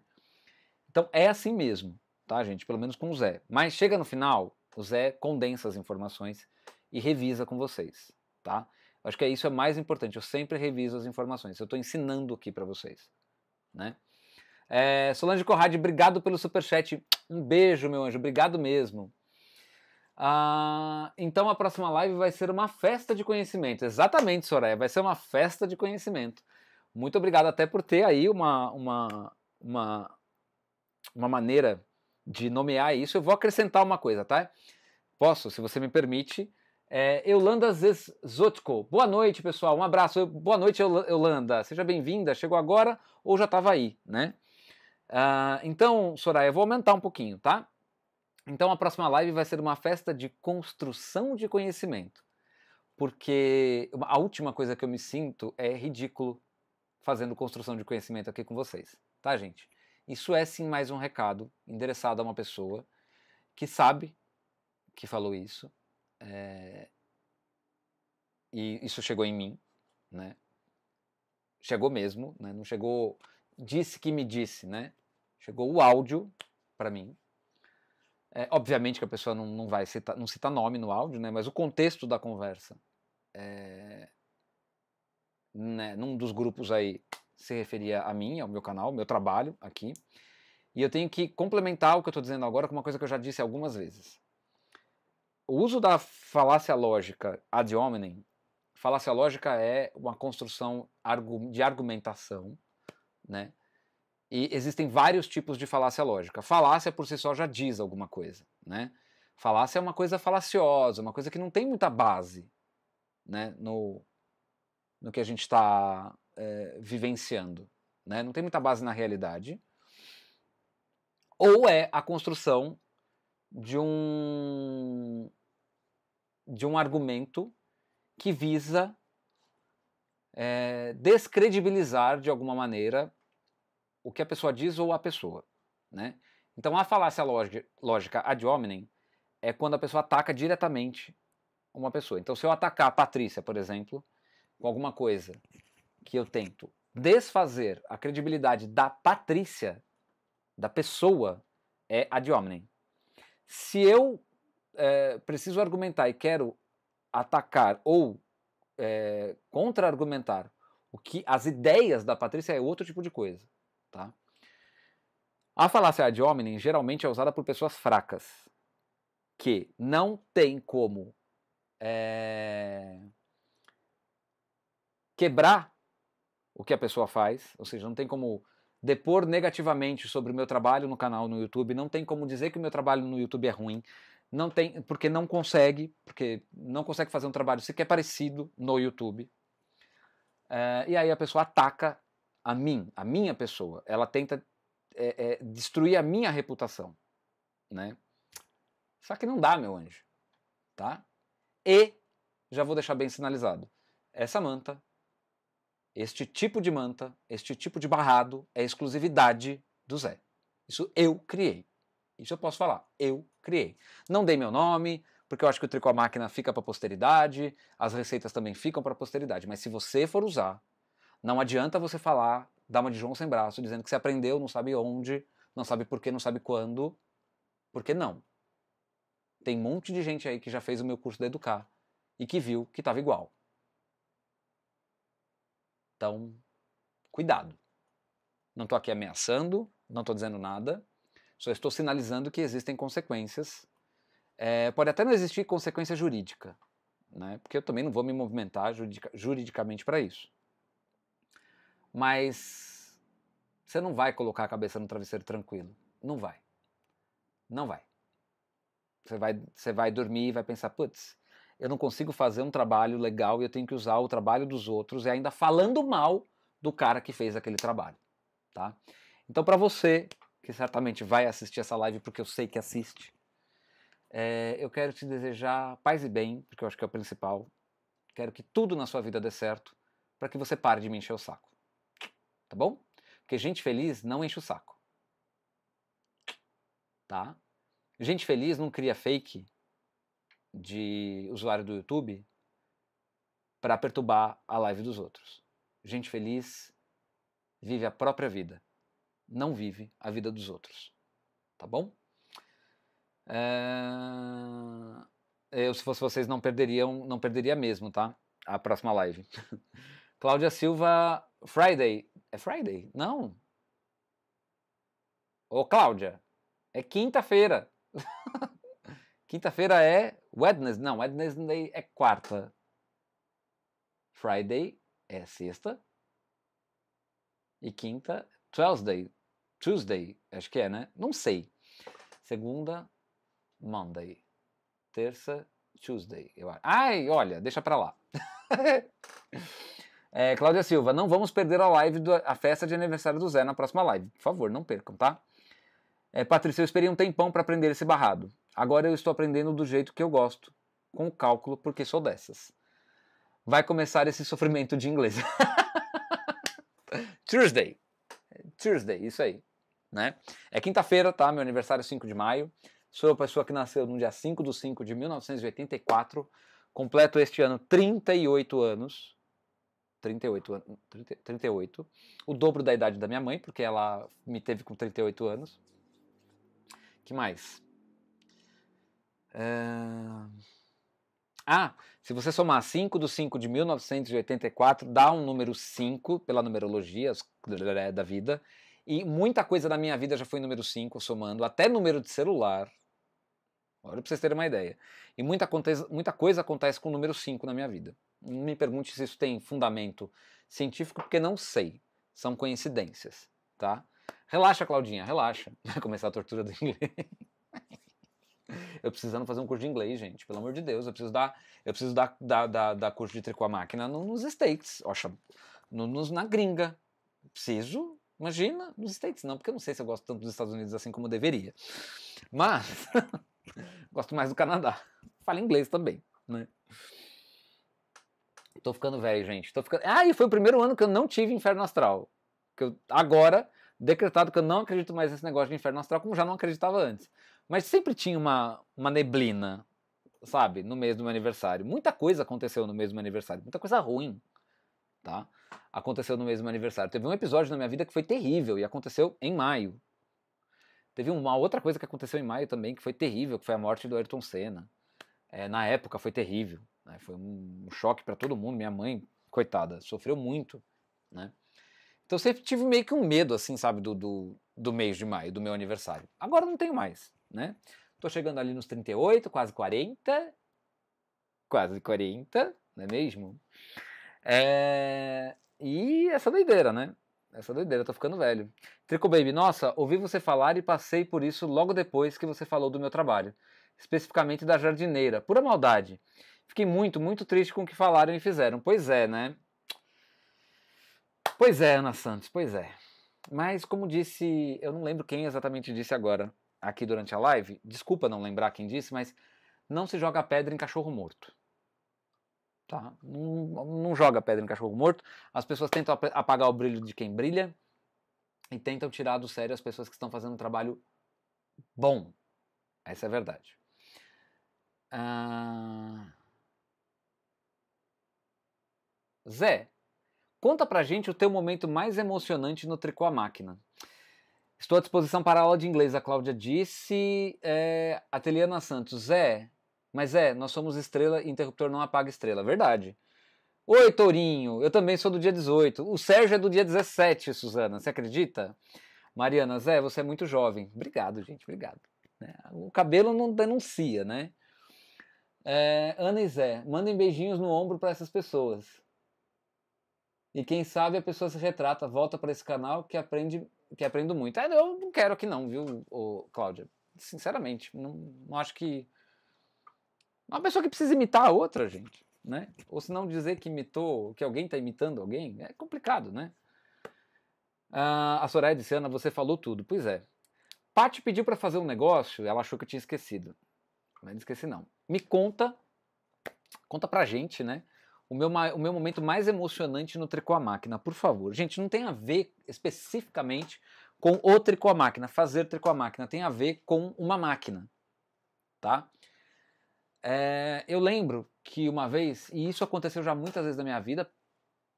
Então é assim mesmo, tá, gente? Pelo menos com o Zé. Mas chega no final, o Zé condensa as informações e revisa com vocês, tá? Acho que é isso é mais importante. Eu sempre reviso as informações. Eu estou ensinando aqui para vocês, né? É, Solange Corrade, obrigado pelo super chat. Um beijo, meu anjo. Obrigado mesmo. Ah, então a próxima live vai ser uma festa de conhecimento. Exatamente, Soraya. Vai ser uma festa de conhecimento. Muito obrigado até por ter aí uma, uma, uma, uma maneira de nomear isso. Eu vou acrescentar uma coisa, tá? Posso, se você me permite, é, Eulanda Zotko. Boa noite, pessoal. Um abraço. Boa noite, Eulanda. Seja bem-vinda. Chegou agora ou já estava aí, né? Uh, então, Soraya, eu vou aumentar um pouquinho, tá? Então, a próxima live vai ser uma festa de construção de conhecimento. Porque a última coisa que eu me sinto é ridículo fazendo construção de conhecimento aqui com vocês, tá, gente? Isso é sim mais um recado endereçado a uma pessoa que sabe que falou isso é, e isso chegou em mim, né? Chegou mesmo, né? Não chegou, disse que me disse, né? Chegou o áudio para mim. É, obviamente que a pessoa não, não vai citar, não cita nome no áudio, né? Mas o contexto da conversa, é, né? Num dos grupos aí se referia a mim, ao meu canal, ao meu trabalho aqui. E eu tenho que complementar o que eu estou dizendo agora com uma coisa que eu já disse algumas vezes o uso da falácia lógica ad hominem, falácia lógica é uma construção de argumentação, né? E existem vários tipos de falácia lógica. Falácia por si só já diz alguma coisa, né? Falácia é uma coisa falaciosa, uma coisa que não tem muita base, né? No, no que a gente está é, vivenciando, né? Não tem muita base na realidade. Ou é a construção de um de um argumento que visa é, descredibilizar de alguma maneira o que a pessoa diz ou a pessoa. Né? Então, a falácia lógica ad hominem é quando a pessoa ataca diretamente uma pessoa. Então, se eu atacar a Patrícia, por exemplo, com alguma coisa que eu tento desfazer a credibilidade da Patrícia, da pessoa, é ad hominem. Se eu é, preciso argumentar e quero atacar ou é, contra-argumentar o que as ideias da Patrícia é outro tipo de coisa, tá? A falácia de hominem geralmente é usada por pessoas fracas que não tem como é, quebrar o que a pessoa faz, ou seja, não tem como depor negativamente sobre o meu trabalho no canal no YouTube, não tem como dizer que o meu trabalho no YouTube é ruim, não tem, porque não consegue, porque não consegue fazer um trabalho sequer parecido no YouTube. Eh, e aí a pessoa ataca a mim, a minha pessoa. Ela tenta é, é, destruir a minha reputação, né? Só que não dá, meu anjo, tá? E já vou deixar bem sinalizado. Essa manta, este tipo de manta, este tipo de barrado é exclusividade do Zé. Isso eu criei. Isso eu posso falar. Eu criei. Não dei meu nome, porque eu acho que o tricô à máquina fica para a posteridade, as receitas também ficam para a posteridade. Mas se você for usar, não adianta você falar, dar uma de João sem braço, dizendo que você aprendeu, não sabe onde, não sabe porquê, não sabe quando. Porque não. Tem um monte de gente aí que já fez o meu curso da Educar e que viu que estava igual. Então, cuidado. Não estou aqui ameaçando, não estou dizendo nada. Só estou sinalizando que existem consequências. É, pode até não existir consequência jurídica, né? porque eu também não vou me movimentar juridica, juridicamente para isso. Mas você não vai colocar a cabeça no travesseiro tranquilo. Não vai. Não vai. Você vai, você vai dormir e vai pensar, putz, eu não consigo fazer um trabalho legal e eu tenho que usar o trabalho dos outros e ainda falando mal do cara que fez aquele trabalho, tá? Então para você que certamente vai assistir essa live porque eu sei que assiste. É, eu quero te desejar paz e bem, porque eu acho que é o principal. Quero que tudo na sua vida dê certo para que você pare de me encher o saco. Tá bom? Porque gente feliz não enche o saco. Tá? Gente feliz não cria fake de usuário do YouTube para perturbar a live dos outros. Gente feliz vive a própria vida não vive a vida dos outros. Tá bom? É... Eu, se fosse vocês, não perderiam, não perderia mesmo, tá? A próxima live. Cláudia Silva, Friday. É Friday? Não. Ô, Cláudia, é quinta-feira. quinta-feira é Wednesday. Não, Wednesday é quarta. Friday é sexta. E quinta, Thursday. Tuesday, acho que é, né? Não sei. Segunda, Monday. Terça, Tuesday, eu Ai, olha, deixa pra lá. é, Cláudia Silva, não vamos perder a live, do, a festa de aniversário do Zé na próxima live. Por favor, não percam, tá? É, Patrícia, eu esperei um tempão para aprender esse barrado. Agora eu estou aprendendo do jeito que eu gosto, com o cálculo, porque sou dessas. Vai começar esse sofrimento de inglês. Tuesday. Tuesday, isso aí né? É quinta-feira, tá? Meu aniversário é 5 de maio. Sou uma pessoa que nasceu no dia 5 de 5 de 1984. Completo este ano 38 anos. 38 anos. 38. O dobro da idade da minha mãe, porque ela me teve com 38 anos. que mais? Uh... Ah, se você somar 5 do 5 de 1984, dá um número 5 pela numerologia da vida. E muita coisa da minha vida já foi número 5, somando, até número de celular. Olha pra vocês terem uma ideia. E muita, muita coisa acontece com o número 5 na minha vida. Não me pergunte se isso tem fundamento científico, porque não sei. São coincidências, tá? Relaxa, Claudinha, relaxa. Vai começar a tortura do inglês. Eu precisando fazer um curso de inglês, gente. Pelo amor de Deus, eu preciso dar, eu preciso dar, dar, dar, dar curso de tricô à máquina nos States, oxa, no, nos, na gringa. Preciso Imagina nos States, não, porque eu não sei se eu gosto tanto dos Estados Unidos assim como deveria. Mas gosto mais do Canadá. Fala inglês também, né? Tô ficando velho, gente. Tô ficando. Ah, e foi o primeiro ano que eu não tive inferno astral. Que eu, agora, decretado que eu não acredito mais nesse negócio de inferno astral, como já não acreditava antes. Mas sempre tinha uma, uma neblina, sabe, no mês do meu aniversário. Muita coisa aconteceu no mês do meu aniversário, muita coisa ruim tá? Aconteceu no mesmo aniversário. Teve um episódio na minha vida que foi terrível e aconteceu em maio. Teve uma outra coisa que aconteceu em maio também que foi terrível, que foi a morte do Ayrton Senna. É, na época foi terrível, né? foi um choque para todo mundo. Minha mãe, coitada, sofreu muito, né? Então sempre tive meio que um medo, assim, sabe, do, do, do mês de maio, do meu aniversário. Agora não tenho mais, né? Tô chegando ali nos 38, quase 40. Quase 40, não é mesmo? É... E essa doideira, né? Essa doideira, tô ficando velho. Trico Baby, nossa, ouvi você falar e passei por isso logo depois que você falou do meu trabalho, especificamente da jardineira, pura maldade. Fiquei muito, muito triste com o que falaram e fizeram. Pois é, né? Pois é, Ana Santos, pois é. Mas como disse, eu não lembro quem exatamente disse agora aqui durante a live, desculpa não lembrar quem disse, mas não se joga pedra em cachorro morto. Tá? Não, não joga pedra em cachorro morto. As pessoas tentam apagar o brilho de quem brilha e tentam tirar do sério as pessoas que estão fazendo um trabalho bom. Essa é a verdade. Ah... Zé, conta pra gente o teu momento mais emocionante no Tricô à Máquina. Estou à disposição para a aula de inglês, a Cláudia disse. É, Ateliana Santos, Zé, mas é, nós somos estrela e interruptor não apaga estrela, verdade. Oi, Tourinho, eu também sou do dia 18. O Sérgio é do dia 17, Suzana, você acredita? Mariana, Zé, você é muito jovem. Obrigado, gente, obrigado. Né? O cabelo não denuncia, né? É, Ana e Zé, mandem beijinhos no ombro para essas pessoas. E quem sabe a pessoa se retrata, volta para esse canal que aprende, que aprendo muito. É, eu não quero aqui não, viu, Cláudia? Sinceramente, não, não acho que uma pessoa que precisa imitar a outra, gente, né? Ou se não dizer que imitou, que alguém está imitando alguém, é complicado, né? Ah, a Soraya disse, Ana, você falou tudo. Pois é. Paty pediu para fazer um negócio, ela achou que eu tinha esquecido. não esqueci não. Me conta, conta pra gente, né? O meu, o meu momento mais emocionante no Tricô a Máquina, por favor. Gente, não tem a ver especificamente com o Tricô a Máquina, fazer Tricô a Máquina, tem a ver com uma máquina, tá? É, eu lembro que uma vez, e isso aconteceu já muitas vezes na minha vida,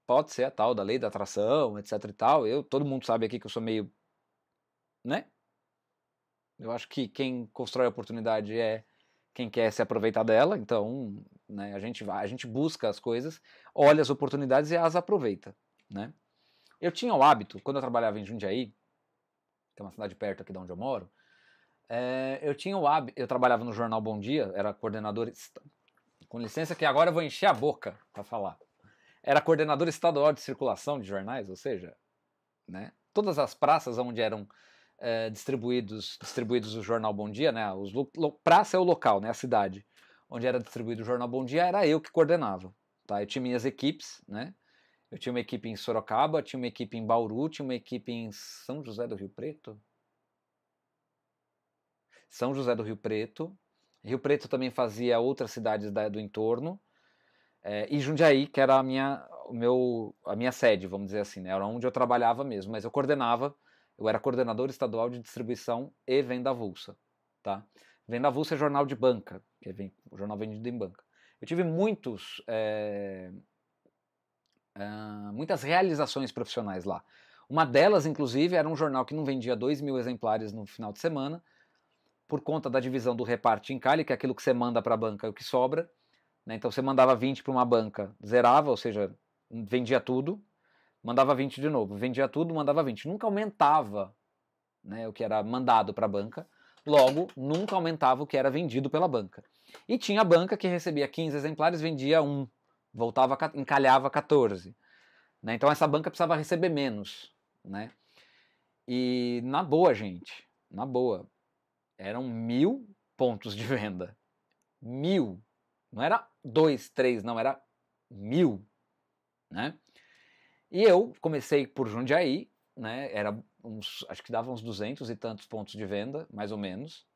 pode ser a tal da lei da atração, etc e tal. Eu, todo mundo sabe aqui que eu sou meio, né? Eu acho que quem constrói a oportunidade é quem quer se aproveitar dela, então, né, a gente vai, a gente busca as coisas, olha as oportunidades e as aproveita, né? Eu tinha o hábito, quando eu trabalhava em Jundiaí, que é uma cidade perto aqui de onde eu moro, é, eu tinha o hábito, eu trabalhava no jornal Bom Dia, era coordenador. Com licença, que agora eu vou encher a boca para falar. Era coordenador estadual de circulação de jornais, ou seja, né, todas as praças onde eram é, distribuídos, distribuídos o jornal Bom Dia, né, os praça é o local, né, a cidade onde era distribuído o jornal Bom Dia era eu que coordenava. Tá? Eu tinha minhas equipes, né? Eu tinha uma equipe em Sorocaba, tinha uma equipe em Bauru, tinha uma equipe em São José do Rio Preto, são José do Rio Preto. Rio Preto também fazia outras cidades da, do entorno. É, e Jundiaí, que era a minha, o meu, a minha sede, vamos dizer assim, né? era onde eu trabalhava mesmo, mas eu coordenava, eu era coordenador estadual de distribuição e venda avulsa. Tá? Venda avulsa é jornal de banca, que é o jornal vendido em banca. Eu tive muitos, é, é, muitas realizações profissionais lá. Uma delas, inclusive, era um jornal que não vendia dois mil exemplares no final de semana, por conta da divisão do reparte em Cali, que é aquilo que você manda para a banca e é o que sobra. Né? Então você mandava 20 para uma banca, zerava, ou seja, vendia tudo, mandava 20 de novo, vendia tudo, mandava 20. Nunca aumentava né, o que era mandado para a banca, logo, nunca aumentava o que era vendido pela banca. E tinha a banca que recebia 15 exemplares, vendia um, voltava, encalhava 14. Né? Então essa banca precisava receber menos. Né? E na boa, gente, na boa, eram mil pontos de venda. Mil. Não era dois, três, não, era mil. Né? E eu comecei por Jundiaí, né? Era uns, acho que dava uns duzentos e tantos pontos de venda, mais ou menos.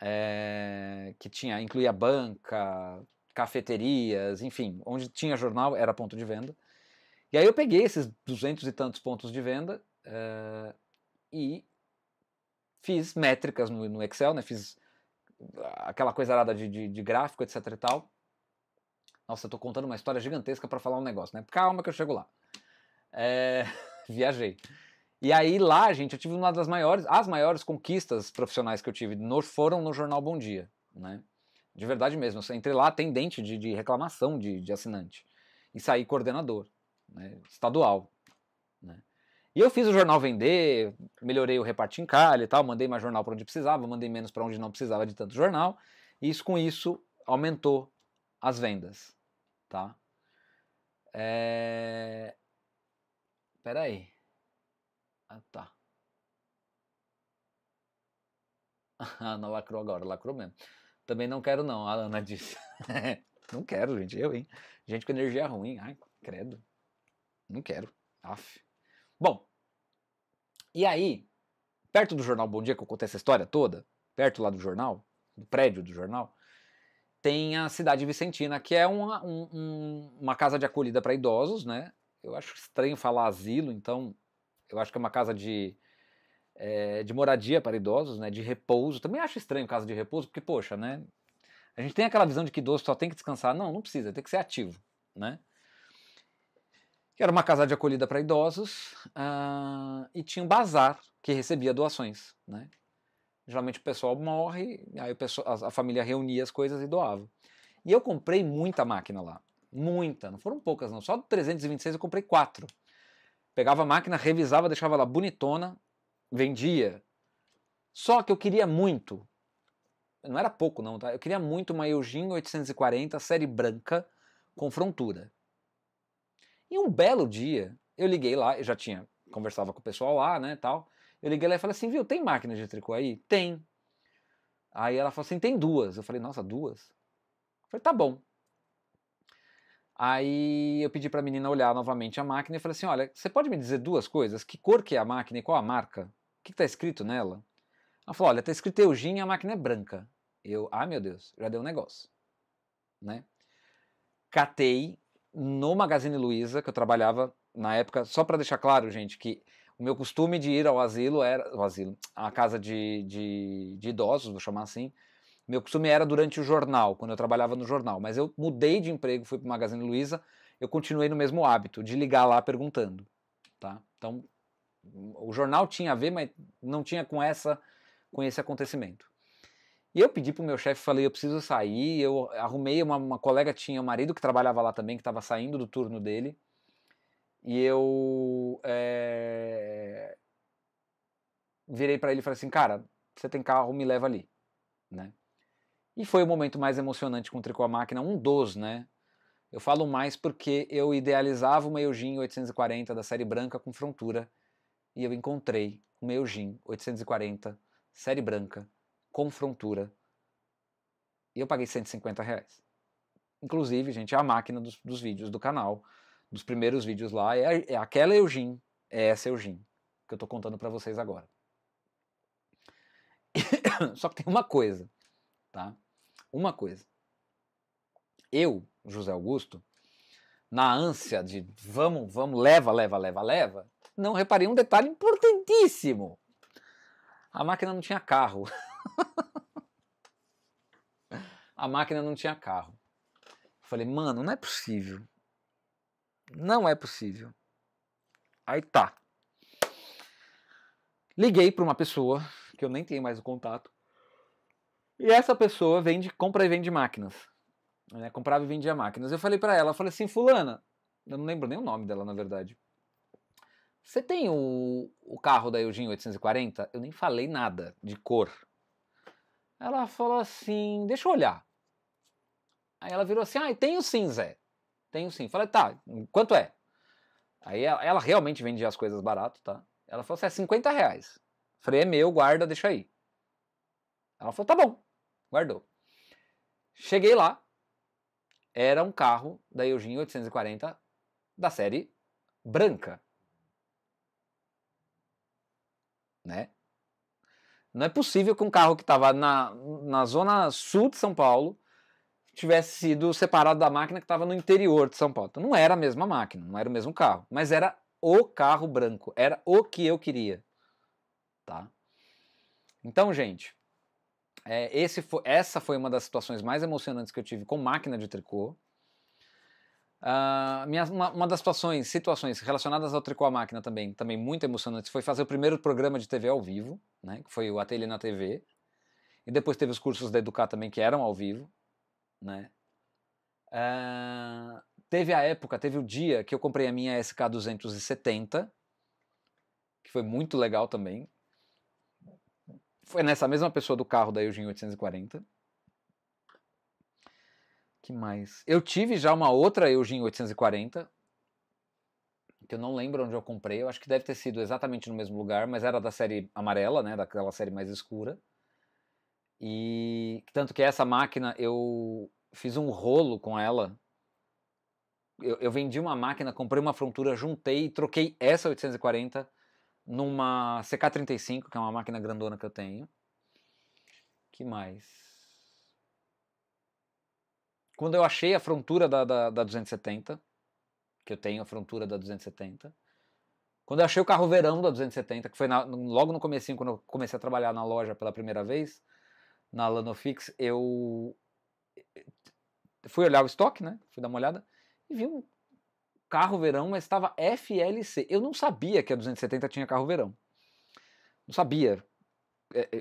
É, que tinha, incluía banca, cafeterias, enfim, onde tinha jornal era ponto de venda. E aí eu peguei esses duzentos e tantos pontos de venda eh, e fiz métricas no, no Excel, né? Fiz aquela coisa arada de, de, de, gráfico, etc e tal. Nossa, eu tô contando uma história gigantesca para falar um negócio, né? Calma que eu chego lá. É... Viajei. E aí lá, gente, eu tive uma das maiores, as maiores conquistas profissionais que eu tive no, foram no jornal Bom Dia, né? De verdade mesmo. Eu entrei lá atendente de, de reclamação de, de assinante e saí coordenador né? estadual, né? E eu fiz o jornal vender, melhorei o reparto em calha e tal, mandei mais jornal para onde precisava, mandei menos para onde não precisava de tanto jornal. E isso, com isso, aumentou as vendas, tá? É... aí Ah, tá. Ah, não lacrou agora, lacrou mesmo. Também não quero não, a Ana disse. não quero, gente, eu, hein? Gente com energia ruim, ai, credo. Não quero. Aff. Bom, e aí, perto do jornal Bom Dia, que eu contei essa história toda, perto lá do jornal, do prédio do jornal, tem a Cidade Vicentina, que é uma, um, um, uma casa de acolhida para idosos, né? Eu acho estranho falar asilo, então eu acho que é uma casa de, é, de moradia para idosos, né? De repouso. Também acho estranho casa de repouso, porque, poxa, né? A gente tem aquela visão de que idoso só tem que descansar. Não, não precisa, tem que ser ativo, né? que era uma casa de acolhida para idosos, uh, e tinha um bazar que recebia doações. Né? Geralmente o pessoal morre, aí pessoal, a, a, família reunia as coisas e doava. E eu comprei muita máquina lá, muita, não foram poucas não, só do 326 eu comprei quatro. Pegava a máquina, revisava, deixava ela bonitona, vendia. Só que eu queria muito, não era pouco não, tá? Eu queria muito uma Eugene 840, série branca, com frontura um belo dia, eu liguei lá, eu já tinha conversava com o pessoal lá, né, tal. Eu liguei lá e falei assim, viu, tem máquina de tricô aí? Tem. Aí ela falou assim, tem duas. Eu falei, nossa, duas? Eu falei, tá bom. Aí eu pedi para a menina olhar novamente a máquina e falei assim, olha, você pode me dizer duas coisas? Que cor que é a máquina e qual a marca? O que tá escrito nela? Ela falou, olha, tá escrito Eugênia e a máquina é branca. Eu, ah, meu Deus, já deu um negócio, né? Catei no Magazine Luiza, que eu trabalhava na época, só para deixar claro, gente, que o meu costume de ir ao asilo era. O asilo, a casa de, de, de idosos, vou chamar assim. Meu costume era durante o jornal, quando eu trabalhava no jornal. Mas eu mudei de emprego, fui para o Magazine Luiza, eu continuei no mesmo hábito, de ligar lá perguntando. Tá? Então, o jornal tinha a ver, mas não tinha com essa com esse acontecimento. E eu pedi pro meu chefe, falei, eu preciso sair. Eu arrumei uma, uma colega, tinha um marido que trabalhava lá também, que estava saindo do turno dele. E eu é... virei para ele e falei assim, cara, você tem carro, me leva ali, né? E foi o momento mais emocionante com o Tricô a Máquina, um dos, né? Eu falo mais porque eu idealizava uma Eugene 840 da série branca com frontura e eu encontrei uma Eugene 840 série branca Confrontura E eu paguei 150 reais. Inclusive, gente, é a máquina dos, dos vídeos do canal, dos primeiros vídeos lá, é, é aquela Eugene, é essa Eugene, que eu tô contando para vocês agora. Só que tem uma coisa, tá? Uma coisa. Eu, José Augusto, na ânsia de vamos, vamos, leva, leva, leva, leva, não reparei um detalhe importantíssimo. A máquina não tinha carro. a máquina não tinha carro. falei, mano, não é possível. Não é possível. Aí tá. Liguei para uma pessoa que eu nem tenho mais o contato. E essa pessoa vende, compra e vende máquinas. Né? Comprava e vendia máquinas. Eu falei para ela, falei assim, fulana, eu não lembro nem o nome dela, na verdade. Você tem o, o carro da Eugene 840? Eu nem falei nada de cor. Ela falou assim: deixa eu olhar. Aí ela virou assim: ah, tenho sim, Zé. Tenho sim. Falei: tá, quanto é? Aí ela, ela realmente vendia as coisas barato, tá? Ela falou assim: é 50 reais. Falei: é meu, guarda, deixa aí. Ela falou: tá bom, guardou. Cheguei lá, era um carro da Eugene 840 da série branca. Né? Não é possível que um carro que estava na, na zona sul de São Paulo tivesse sido separado da máquina que estava no interior de São Paulo. Então, não era a mesma máquina, não era o mesmo carro, mas era o carro branco, era o que eu queria, tá? Então, gente, é, foi, essa foi uma das situações mais emocionantes que eu tive com máquina de tricô. Uh, ah, minha, uma, uma, das situações, situações relacionadas ao Tricô à Máquina também, também muito emocionante, foi fazer o primeiro programa de TV ao vivo, né, que foi o Ateliê na TV, e depois teve os cursos da Educar também, que eram ao vivo, né. Uh, teve a época, teve o dia que eu comprei a minha SK270, que foi muito legal também. Foi nessa mesma pessoa do carro da Eugene 840 que mais? Eu tive já uma outra Eugene 840, que eu não lembro onde eu comprei, eu acho que deve ter sido exatamente no mesmo lugar, mas era da série amarela, né, daquela série mais escura. E tanto que essa máquina eu fiz um rolo com ela. Eu, eu vendi uma máquina, comprei uma frontura, juntei e troquei essa 840 numa CK35, que é uma máquina grandona que eu tenho. Que mais? quando eu achei a frontura da, da, da 270, que eu tenho a frontura da 270, quando eu achei o carro verão da 270, que foi na, logo no comecinho, quando eu comecei a trabalhar na loja pela primeira vez, na Lanofix, eu eh, fui olhar o estoque, né? Fui dar uma olhada e vi um carro verão, mas estava FLC. Eu não sabia que a 270 tinha carro verão. Não sabia. É, é,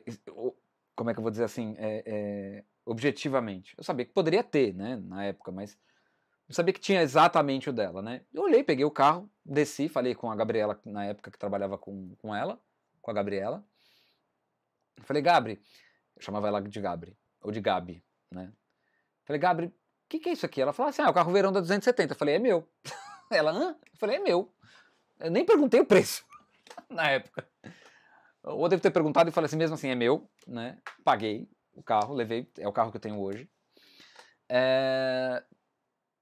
como é que eu vou dizer assim? É, objetivamente. Eu sabia que poderia ter, né, na época, mas não sabia que tinha exatamente o dela, né? Eu olhei, peguei o carro, desci, falei com a Gabriela, na época que trabalhava com, com ela, com a Gabriela. Eu falei, Gabri, eu chamava ela de Gabri, ou de Gabi, né? Eu falei, Gabri, o que, que é isso aqui? Ela falou assim, ah, o carro verão da 270. Eu falei, é meu. Ela, hã? Eu falei, é meu. Eu nem perguntei o preço na época. Ou devo ter perguntado e falei assim, mesmo assim, é meu, né? Paguei, o carro, levei, é o carro que eu tenho hoje. É,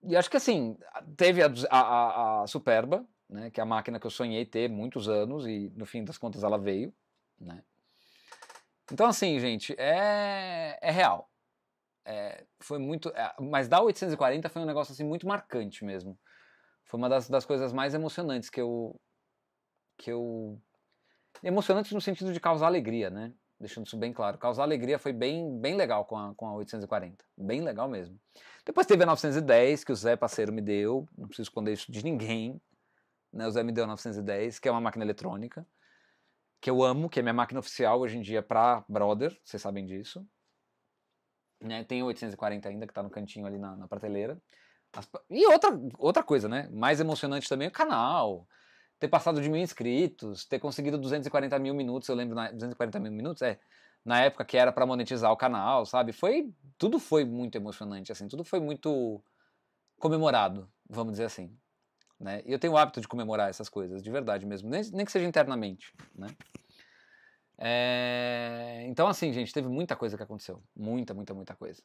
e acho que assim, teve a, a, a Superba, né, que é a máquina que eu sonhei ter muitos anos e no fim das contas ela veio, né? Então assim, gente, é, é real. É, foi muito, é, mas da 840 foi um negócio assim muito marcante mesmo. Foi uma das, das coisas mais emocionantes que eu que eu emocionante no sentido de causar alegria, né? deixando isso bem claro. Causar alegria foi bem, bem legal com a, com a 840, bem legal mesmo. Depois teve a 910, que o Zé parceiro me deu, não preciso esconder isso de ninguém, né? o Zé me deu a 910, que é uma máquina eletrônica, que eu amo, que é minha máquina oficial hoje em dia para brother, vocês sabem disso. Né? Tem o 840 ainda, que está no cantinho ali na, na prateleira. As, e outra, outra coisa, né? Mais emocionante também é o canal ter passado de mil inscritos, ter conseguido 240 mil minutos, eu lembro, na, 240 mil minutos, é, na época que era para monetizar o canal, sabe? Foi, tudo foi muito emocionante, assim, tudo foi muito comemorado, vamos dizer assim, né? E eu tenho o hábito de comemorar essas coisas, de verdade mesmo, nem, nem que seja internamente, né? É, então, assim, gente, teve muita coisa que aconteceu, muita, muita, muita coisa.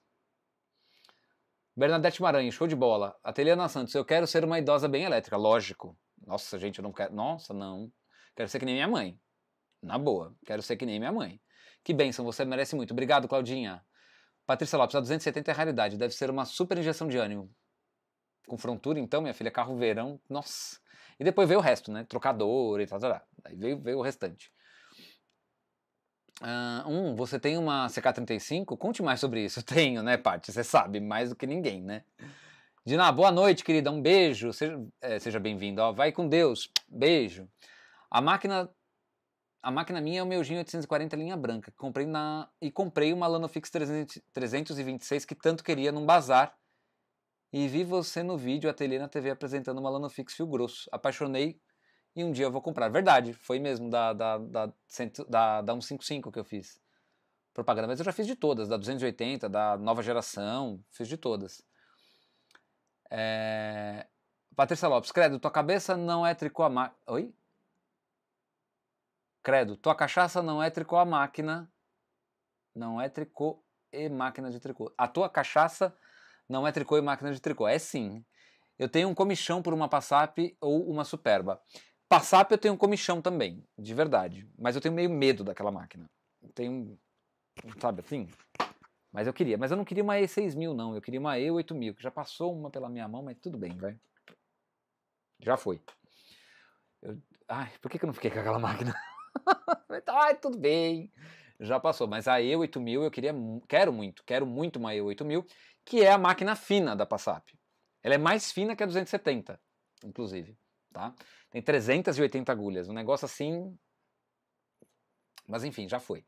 Bernadette Maranhão, show de bola. Ateliana Santos, eu quero ser uma idosa bem elétrica, lógico. Nossa, gente, eu não quero. Nossa, não. Quero ser que nem minha mãe. Na boa, quero ser que nem minha mãe. Que bênção, você merece muito. Obrigado, Claudinha. Patrícia Lopes, a 270 é raridade, deve ser uma super injeção de ânimo. Com frontura, então, minha filha, carro verão, nossa. E depois veio o resto, né? Trocador e tal, tal, tal. Aí veio, veio o restante. Uh, um, você tem uma CK35? Conte mais sobre isso. Tenho, né, Paty? Você sabe mais do que ninguém, né? Dina, ah, boa noite, querida. Um beijo. Seja, é, seja bem-vindo. Vai com Deus. Beijo. A máquina a máquina minha é o meu Gin 840 linha branca. Comprei na e comprei uma Lanofix 300... 326 que tanto queria num bazar. E vi você no vídeo ateliê na TV apresentando uma Lanofix fio grosso. Apaixonei e um dia eu vou comprar. Verdade, foi mesmo da da da, da, da 155 que eu fiz. Propaganda, mas eu já fiz de todas, da 280, da nova geração, fiz de todas. É... Patrícia Lopes, credo, tua cabeça não é tricô a máquina. Oi? Credo, tua cachaça não é tricô a máquina. Não é tricô e máquina de tricô. A tua cachaça não é tricô e máquina de tricô. É sim. Eu tenho um comichão por uma Passap ou uma Superba. Passap eu tenho um comichão também, de verdade. Mas eu tenho meio medo daquela máquina. Eu tenho, sabe assim? Mas eu queria, mas eu não queria uma E6000 não, eu queria uma E8000, que já passou uma pela minha mão, mas tudo bem, vai. Já foi. Eu, ai, por que, que eu não fiquei com aquela máquina? ai, tudo bem, já passou. Mas a E8000 eu queria, quero muito, quero muito uma E8000, que é a máquina fina da Passap. Ela é mais fina que a 270, inclusive, tá? Tem 380 agulhas, um negócio assim... Mas enfim, já foi.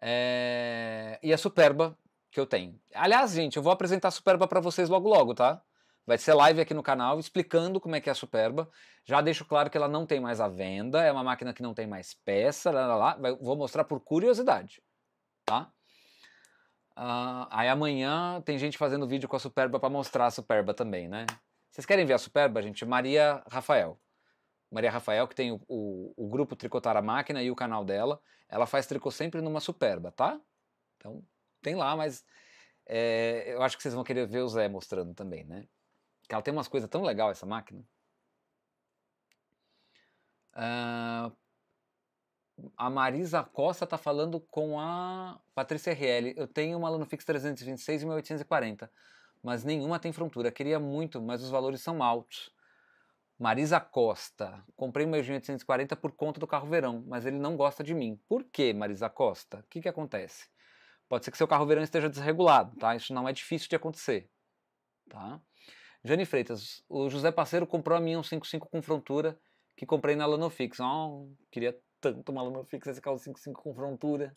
É... E a Superba que eu tenho. Aliás, gente, eu vou apresentar a Superba para vocês logo logo, tá? Vai ser live aqui no canal explicando como é que é a Superba. Já deixo claro que ela não tem mais a venda, é uma máquina que não tem mais peça, lá, lá, lá. vou mostrar por curiosidade, tá? Uh, aí amanhã tem gente fazendo vídeo com a Superba para mostrar a Superba também, né? Vocês querem ver a Superba, gente? Maria Rafael. Maria Rafael, que tem o, o, o grupo Tricotar a Máquina e o canal dela, ela faz tricô sempre numa superba, tá? Então tem lá, mas é, eu acho que vocês vão querer ver o Zé mostrando também, né? Que ela tem umas coisas tão legais essa máquina. Uh, a Marisa Costa está falando com a Patrícia RL. Eu tenho uma Lano Fix 326 e 1840, mas nenhuma tem frontura. Queria muito, mas os valores são altos. Marisa Costa. Comprei o meu 840 por conta do carro verão, mas ele não gosta de mim. Por que, Marisa Costa? O que, que acontece? Pode ser que seu carro verão esteja desregulado, tá? Isso não é difícil de acontecer, tá? Jane Freitas, o José Parceiro comprou a minha 155 com frontura que comprei na Lanofix. Oh, queria tanto uma Lanofix esse carro 55 com frontura.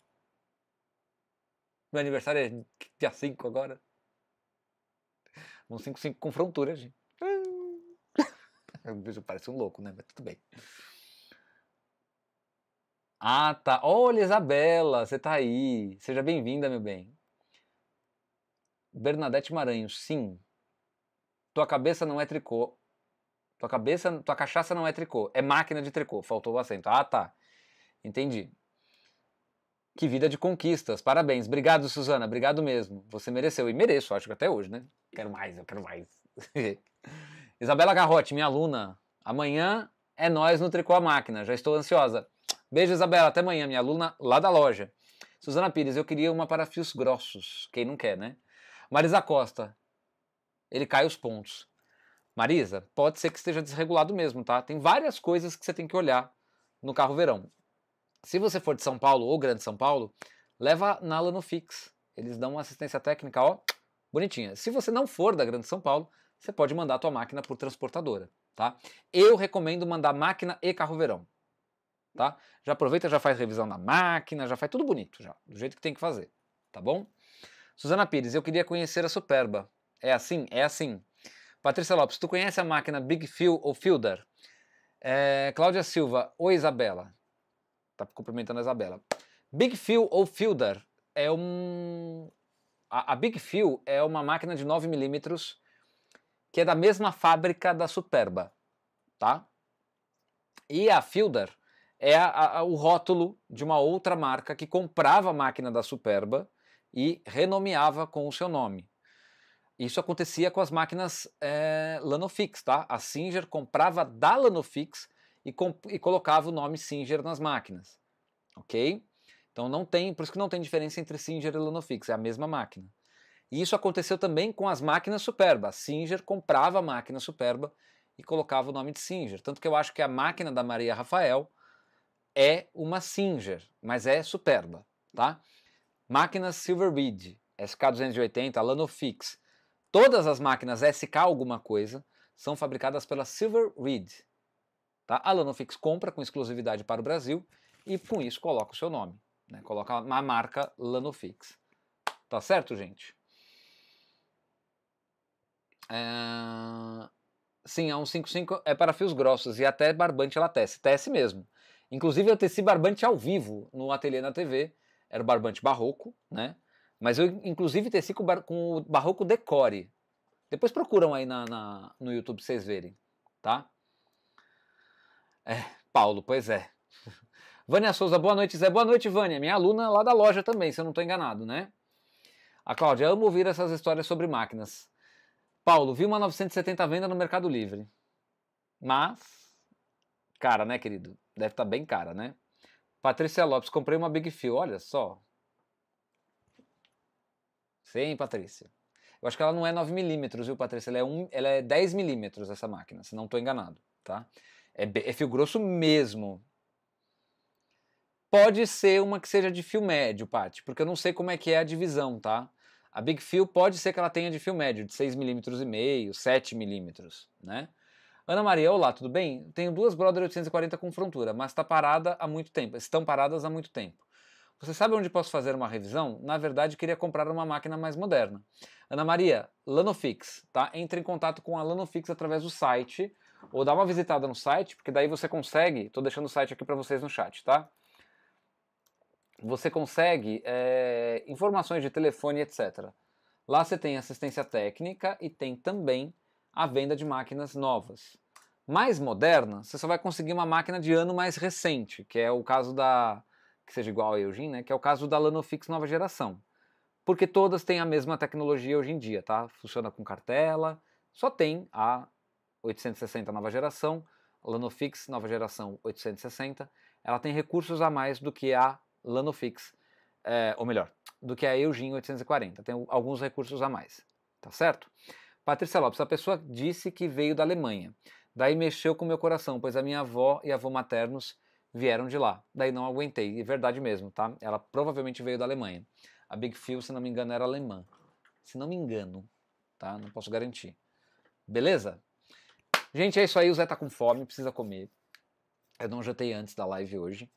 Meu aniversário é dia 5 agora. Um 55 com frontura, gente. parece um louco, né? Mas tudo bem. Ah, tá. Olha, Isabela, você tá aí. Seja bem-vinda, meu bem. Bernadette Maranhos, sim. Tua cabeça não é tricô. Tua cabeça, tua cachaça não é tricô, é máquina de tricô. Faltou o acento. Ah, tá. Entendi. Que vida de conquistas. Parabéns. Obrigado, Suzana. Obrigado mesmo. Você mereceu e mereço, acho que até hoje, né? Quero mais, eu quero mais. Isabela Garrote, minha aluna, amanhã é nós no Tricô à Máquina, já estou ansiosa. Beijo, Isabela, até amanhã, minha aluna lá da loja. Suzana Pires, eu queria uma para fios grossos, quem não quer, né? Marisa Costa, ele cai os pontos. Marisa, pode ser que esteja desregulado mesmo, tá? Tem várias coisas que você tem que olhar no carro verão. Se você for de São Paulo ou Grande São Paulo, leva na Fix. Eles dão uma assistência técnica, ó, bonitinha. Se você não for da Grande São Paulo, você pode mandar a tua máquina por transportadora, tá? Eu recomendo mandar máquina e carro verão, tá? Já aproveita, já faz revisão da máquina, já faz tudo bonito, já, do jeito que tem que fazer, tá bom? Suzana Pires, eu queria conhecer a Superba. É assim? É assim. Patrícia Lopes, tu conhece a máquina Big Fuel ou Fielder? É, Cláudia Silva, ou Isabela. Tá cumprimentando a Isabela. Big Fuel ou Fielder é um... A, a Big Fuel é uma máquina de 9mm que é da mesma fábrica da Superba, tá? E a Fielder é a, a, o rótulo de uma outra marca que comprava a máquina da Superba e renomeava com o seu nome. Isso acontecia com as máquinas é, Lanofix, tá? A Singer comprava da Lanofix e, e colocava o nome Singer nas máquinas, ok? Então não tem, por isso que não tem diferença entre Singer e Lanofix, é a mesma máquina. E isso aconteceu também com as máquinas Superba. A Singer comprava a máquina Superba e colocava o nome de Singer. Tanto que eu acho que a máquina da Maria Rafael é uma Singer, mas é Superba, tá? Máquinas Reed, SK280, Lanofix. Todas as máquinas SK alguma coisa são fabricadas pela Silver Reed. Tá? A Lanofix compra com exclusividade para o Brasil e com isso coloca o seu nome. Né? Coloca a marca Lanofix. Tá certo, gente? É... Sim, a é 155 é para fios grossos e até barbante ela tece. Tece mesmo. Inclusive eu teci barbante ao vivo no ateliê na TV. Era o barbante barroco, né? Mas eu inclusive teci com, bar... com o barroco decore. Depois procuram aí na, na, no YouTube pra vocês verem, tá? É, Paulo, pois é. Vânia Souza, boa noite, Zé. Boa noite, Vânia. Minha aluna é lá da loja também, se eu não estou enganado, né? A Cláudia, amo ouvir essas histórias sobre máquinas. Paulo, vi uma 970 venda no Mercado Livre. Mas, cara, né, querido? Deve estar tá bem cara, né? Patrícia Lopes, comprei uma Big Fio, olha só. Sim, Patrícia. Eu acho que ela não é 9mm, viu, Patrícia? Ela é, um, ela é 10mm essa máquina, se não estou enganado, tá? É, é fio grosso mesmo. Pode ser uma que seja de fio médio, Paty, porque eu não sei como é que é a divisão, tá? A Big Fill pode ser que ela tenha de fio médio, de 6 mm e meio, 7 mm, né? Ana Maria, olá, tudo bem? Tenho duas Brother 840 com frontura, mas está parada há muito tempo. Estão paradas há muito tempo. Você sabe onde posso fazer uma revisão? Na verdade, queria comprar uma máquina mais moderna. Ana Maria, Lanofix, tá? Entre em contato com a Lanofix através do site ou dá uma visitada no site, porque daí você consegue. Estou deixando o site aqui para vocês no chat, tá? você consegue é, informações de telefone, etc. Lá você tem assistência técnica e tem também a venda de máquinas novas. Mais moderna, você só vai conseguir uma máquina de ano mais recente, que é o caso da. que seja igual a Eugene, né? Que é o caso da Lanofix nova geração. Porque todas têm a mesma tecnologia hoje em dia, tá? Funciona com cartela, só tem a 860 nova geração, Lanofix nova geração 860. Ela tem recursos a mais do que a Lanofix, é, ou melhor, do que a Eugene 840. Tem alguns recursos a mais, tá certo? Patrícia Lopes, a pessoa disse que veio da Alemanha. Daí mexeu com meu coração, pois a minha avó e avô maternos vieram de lá. Daí não aguentei, é verdade mesmo, tá? Ela provavelmente veio da Alemanha. A Big Phil, se não me engano, era alemã. Se não me engano, tá? Não posso garantir. Beleza? Gente, é isso aí. O Zé tá com fome, precisa comer. Eu não jantei antes da live hoje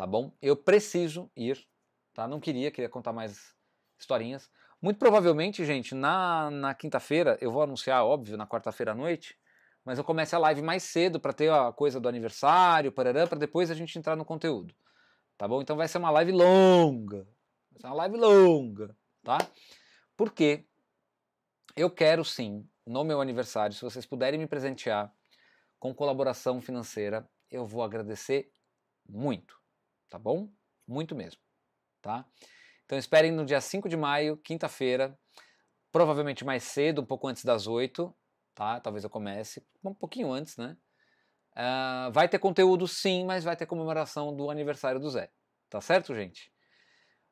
tá bom? Eu preciso ir, tá? Não queria, queria contar mais historinhas. Muito provavelmente, gente, na, na quinta-feira, eu vou anunciar, óbvio, na quarta-feira à noite, mas eu começo a live mais cedo para ter a coisa do aniversário, para depois a gente entrar no conteúdo, tá bom? Então vai ser uma live longa, vai ser uma live longa, tá? Porque eu quero sim, no meu aniversário, se vocês puderem me presentear com colaboração financeira, eu vou agradecer muito tá bom? Muito mesmo, tá? Então esperem no dia 5 de maio, quinta-feira, provavelmente mais cedo, um pouco antes das 8, tá? Talvez eu comece, um pouquinho antes, né? Uh, vai ter conteúdo sim, mas vai ter comemoração do aniversário do Zé. Tá certo, gente?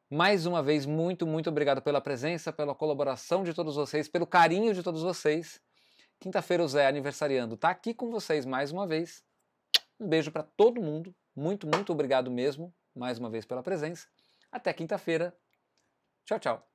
Mais uma vez, muito, muito obrigado pela presença, pela colaboração de todos vocês, pelo carinho de todos vocês. Quinta-feira o Zé aniversariando tá aqui com vocês mais uma vez. Um beijo para todo mundo. Muito, muito obrigado mesmo, mais uma vez pela presença. Até quinta-feira. Tchau, tchau.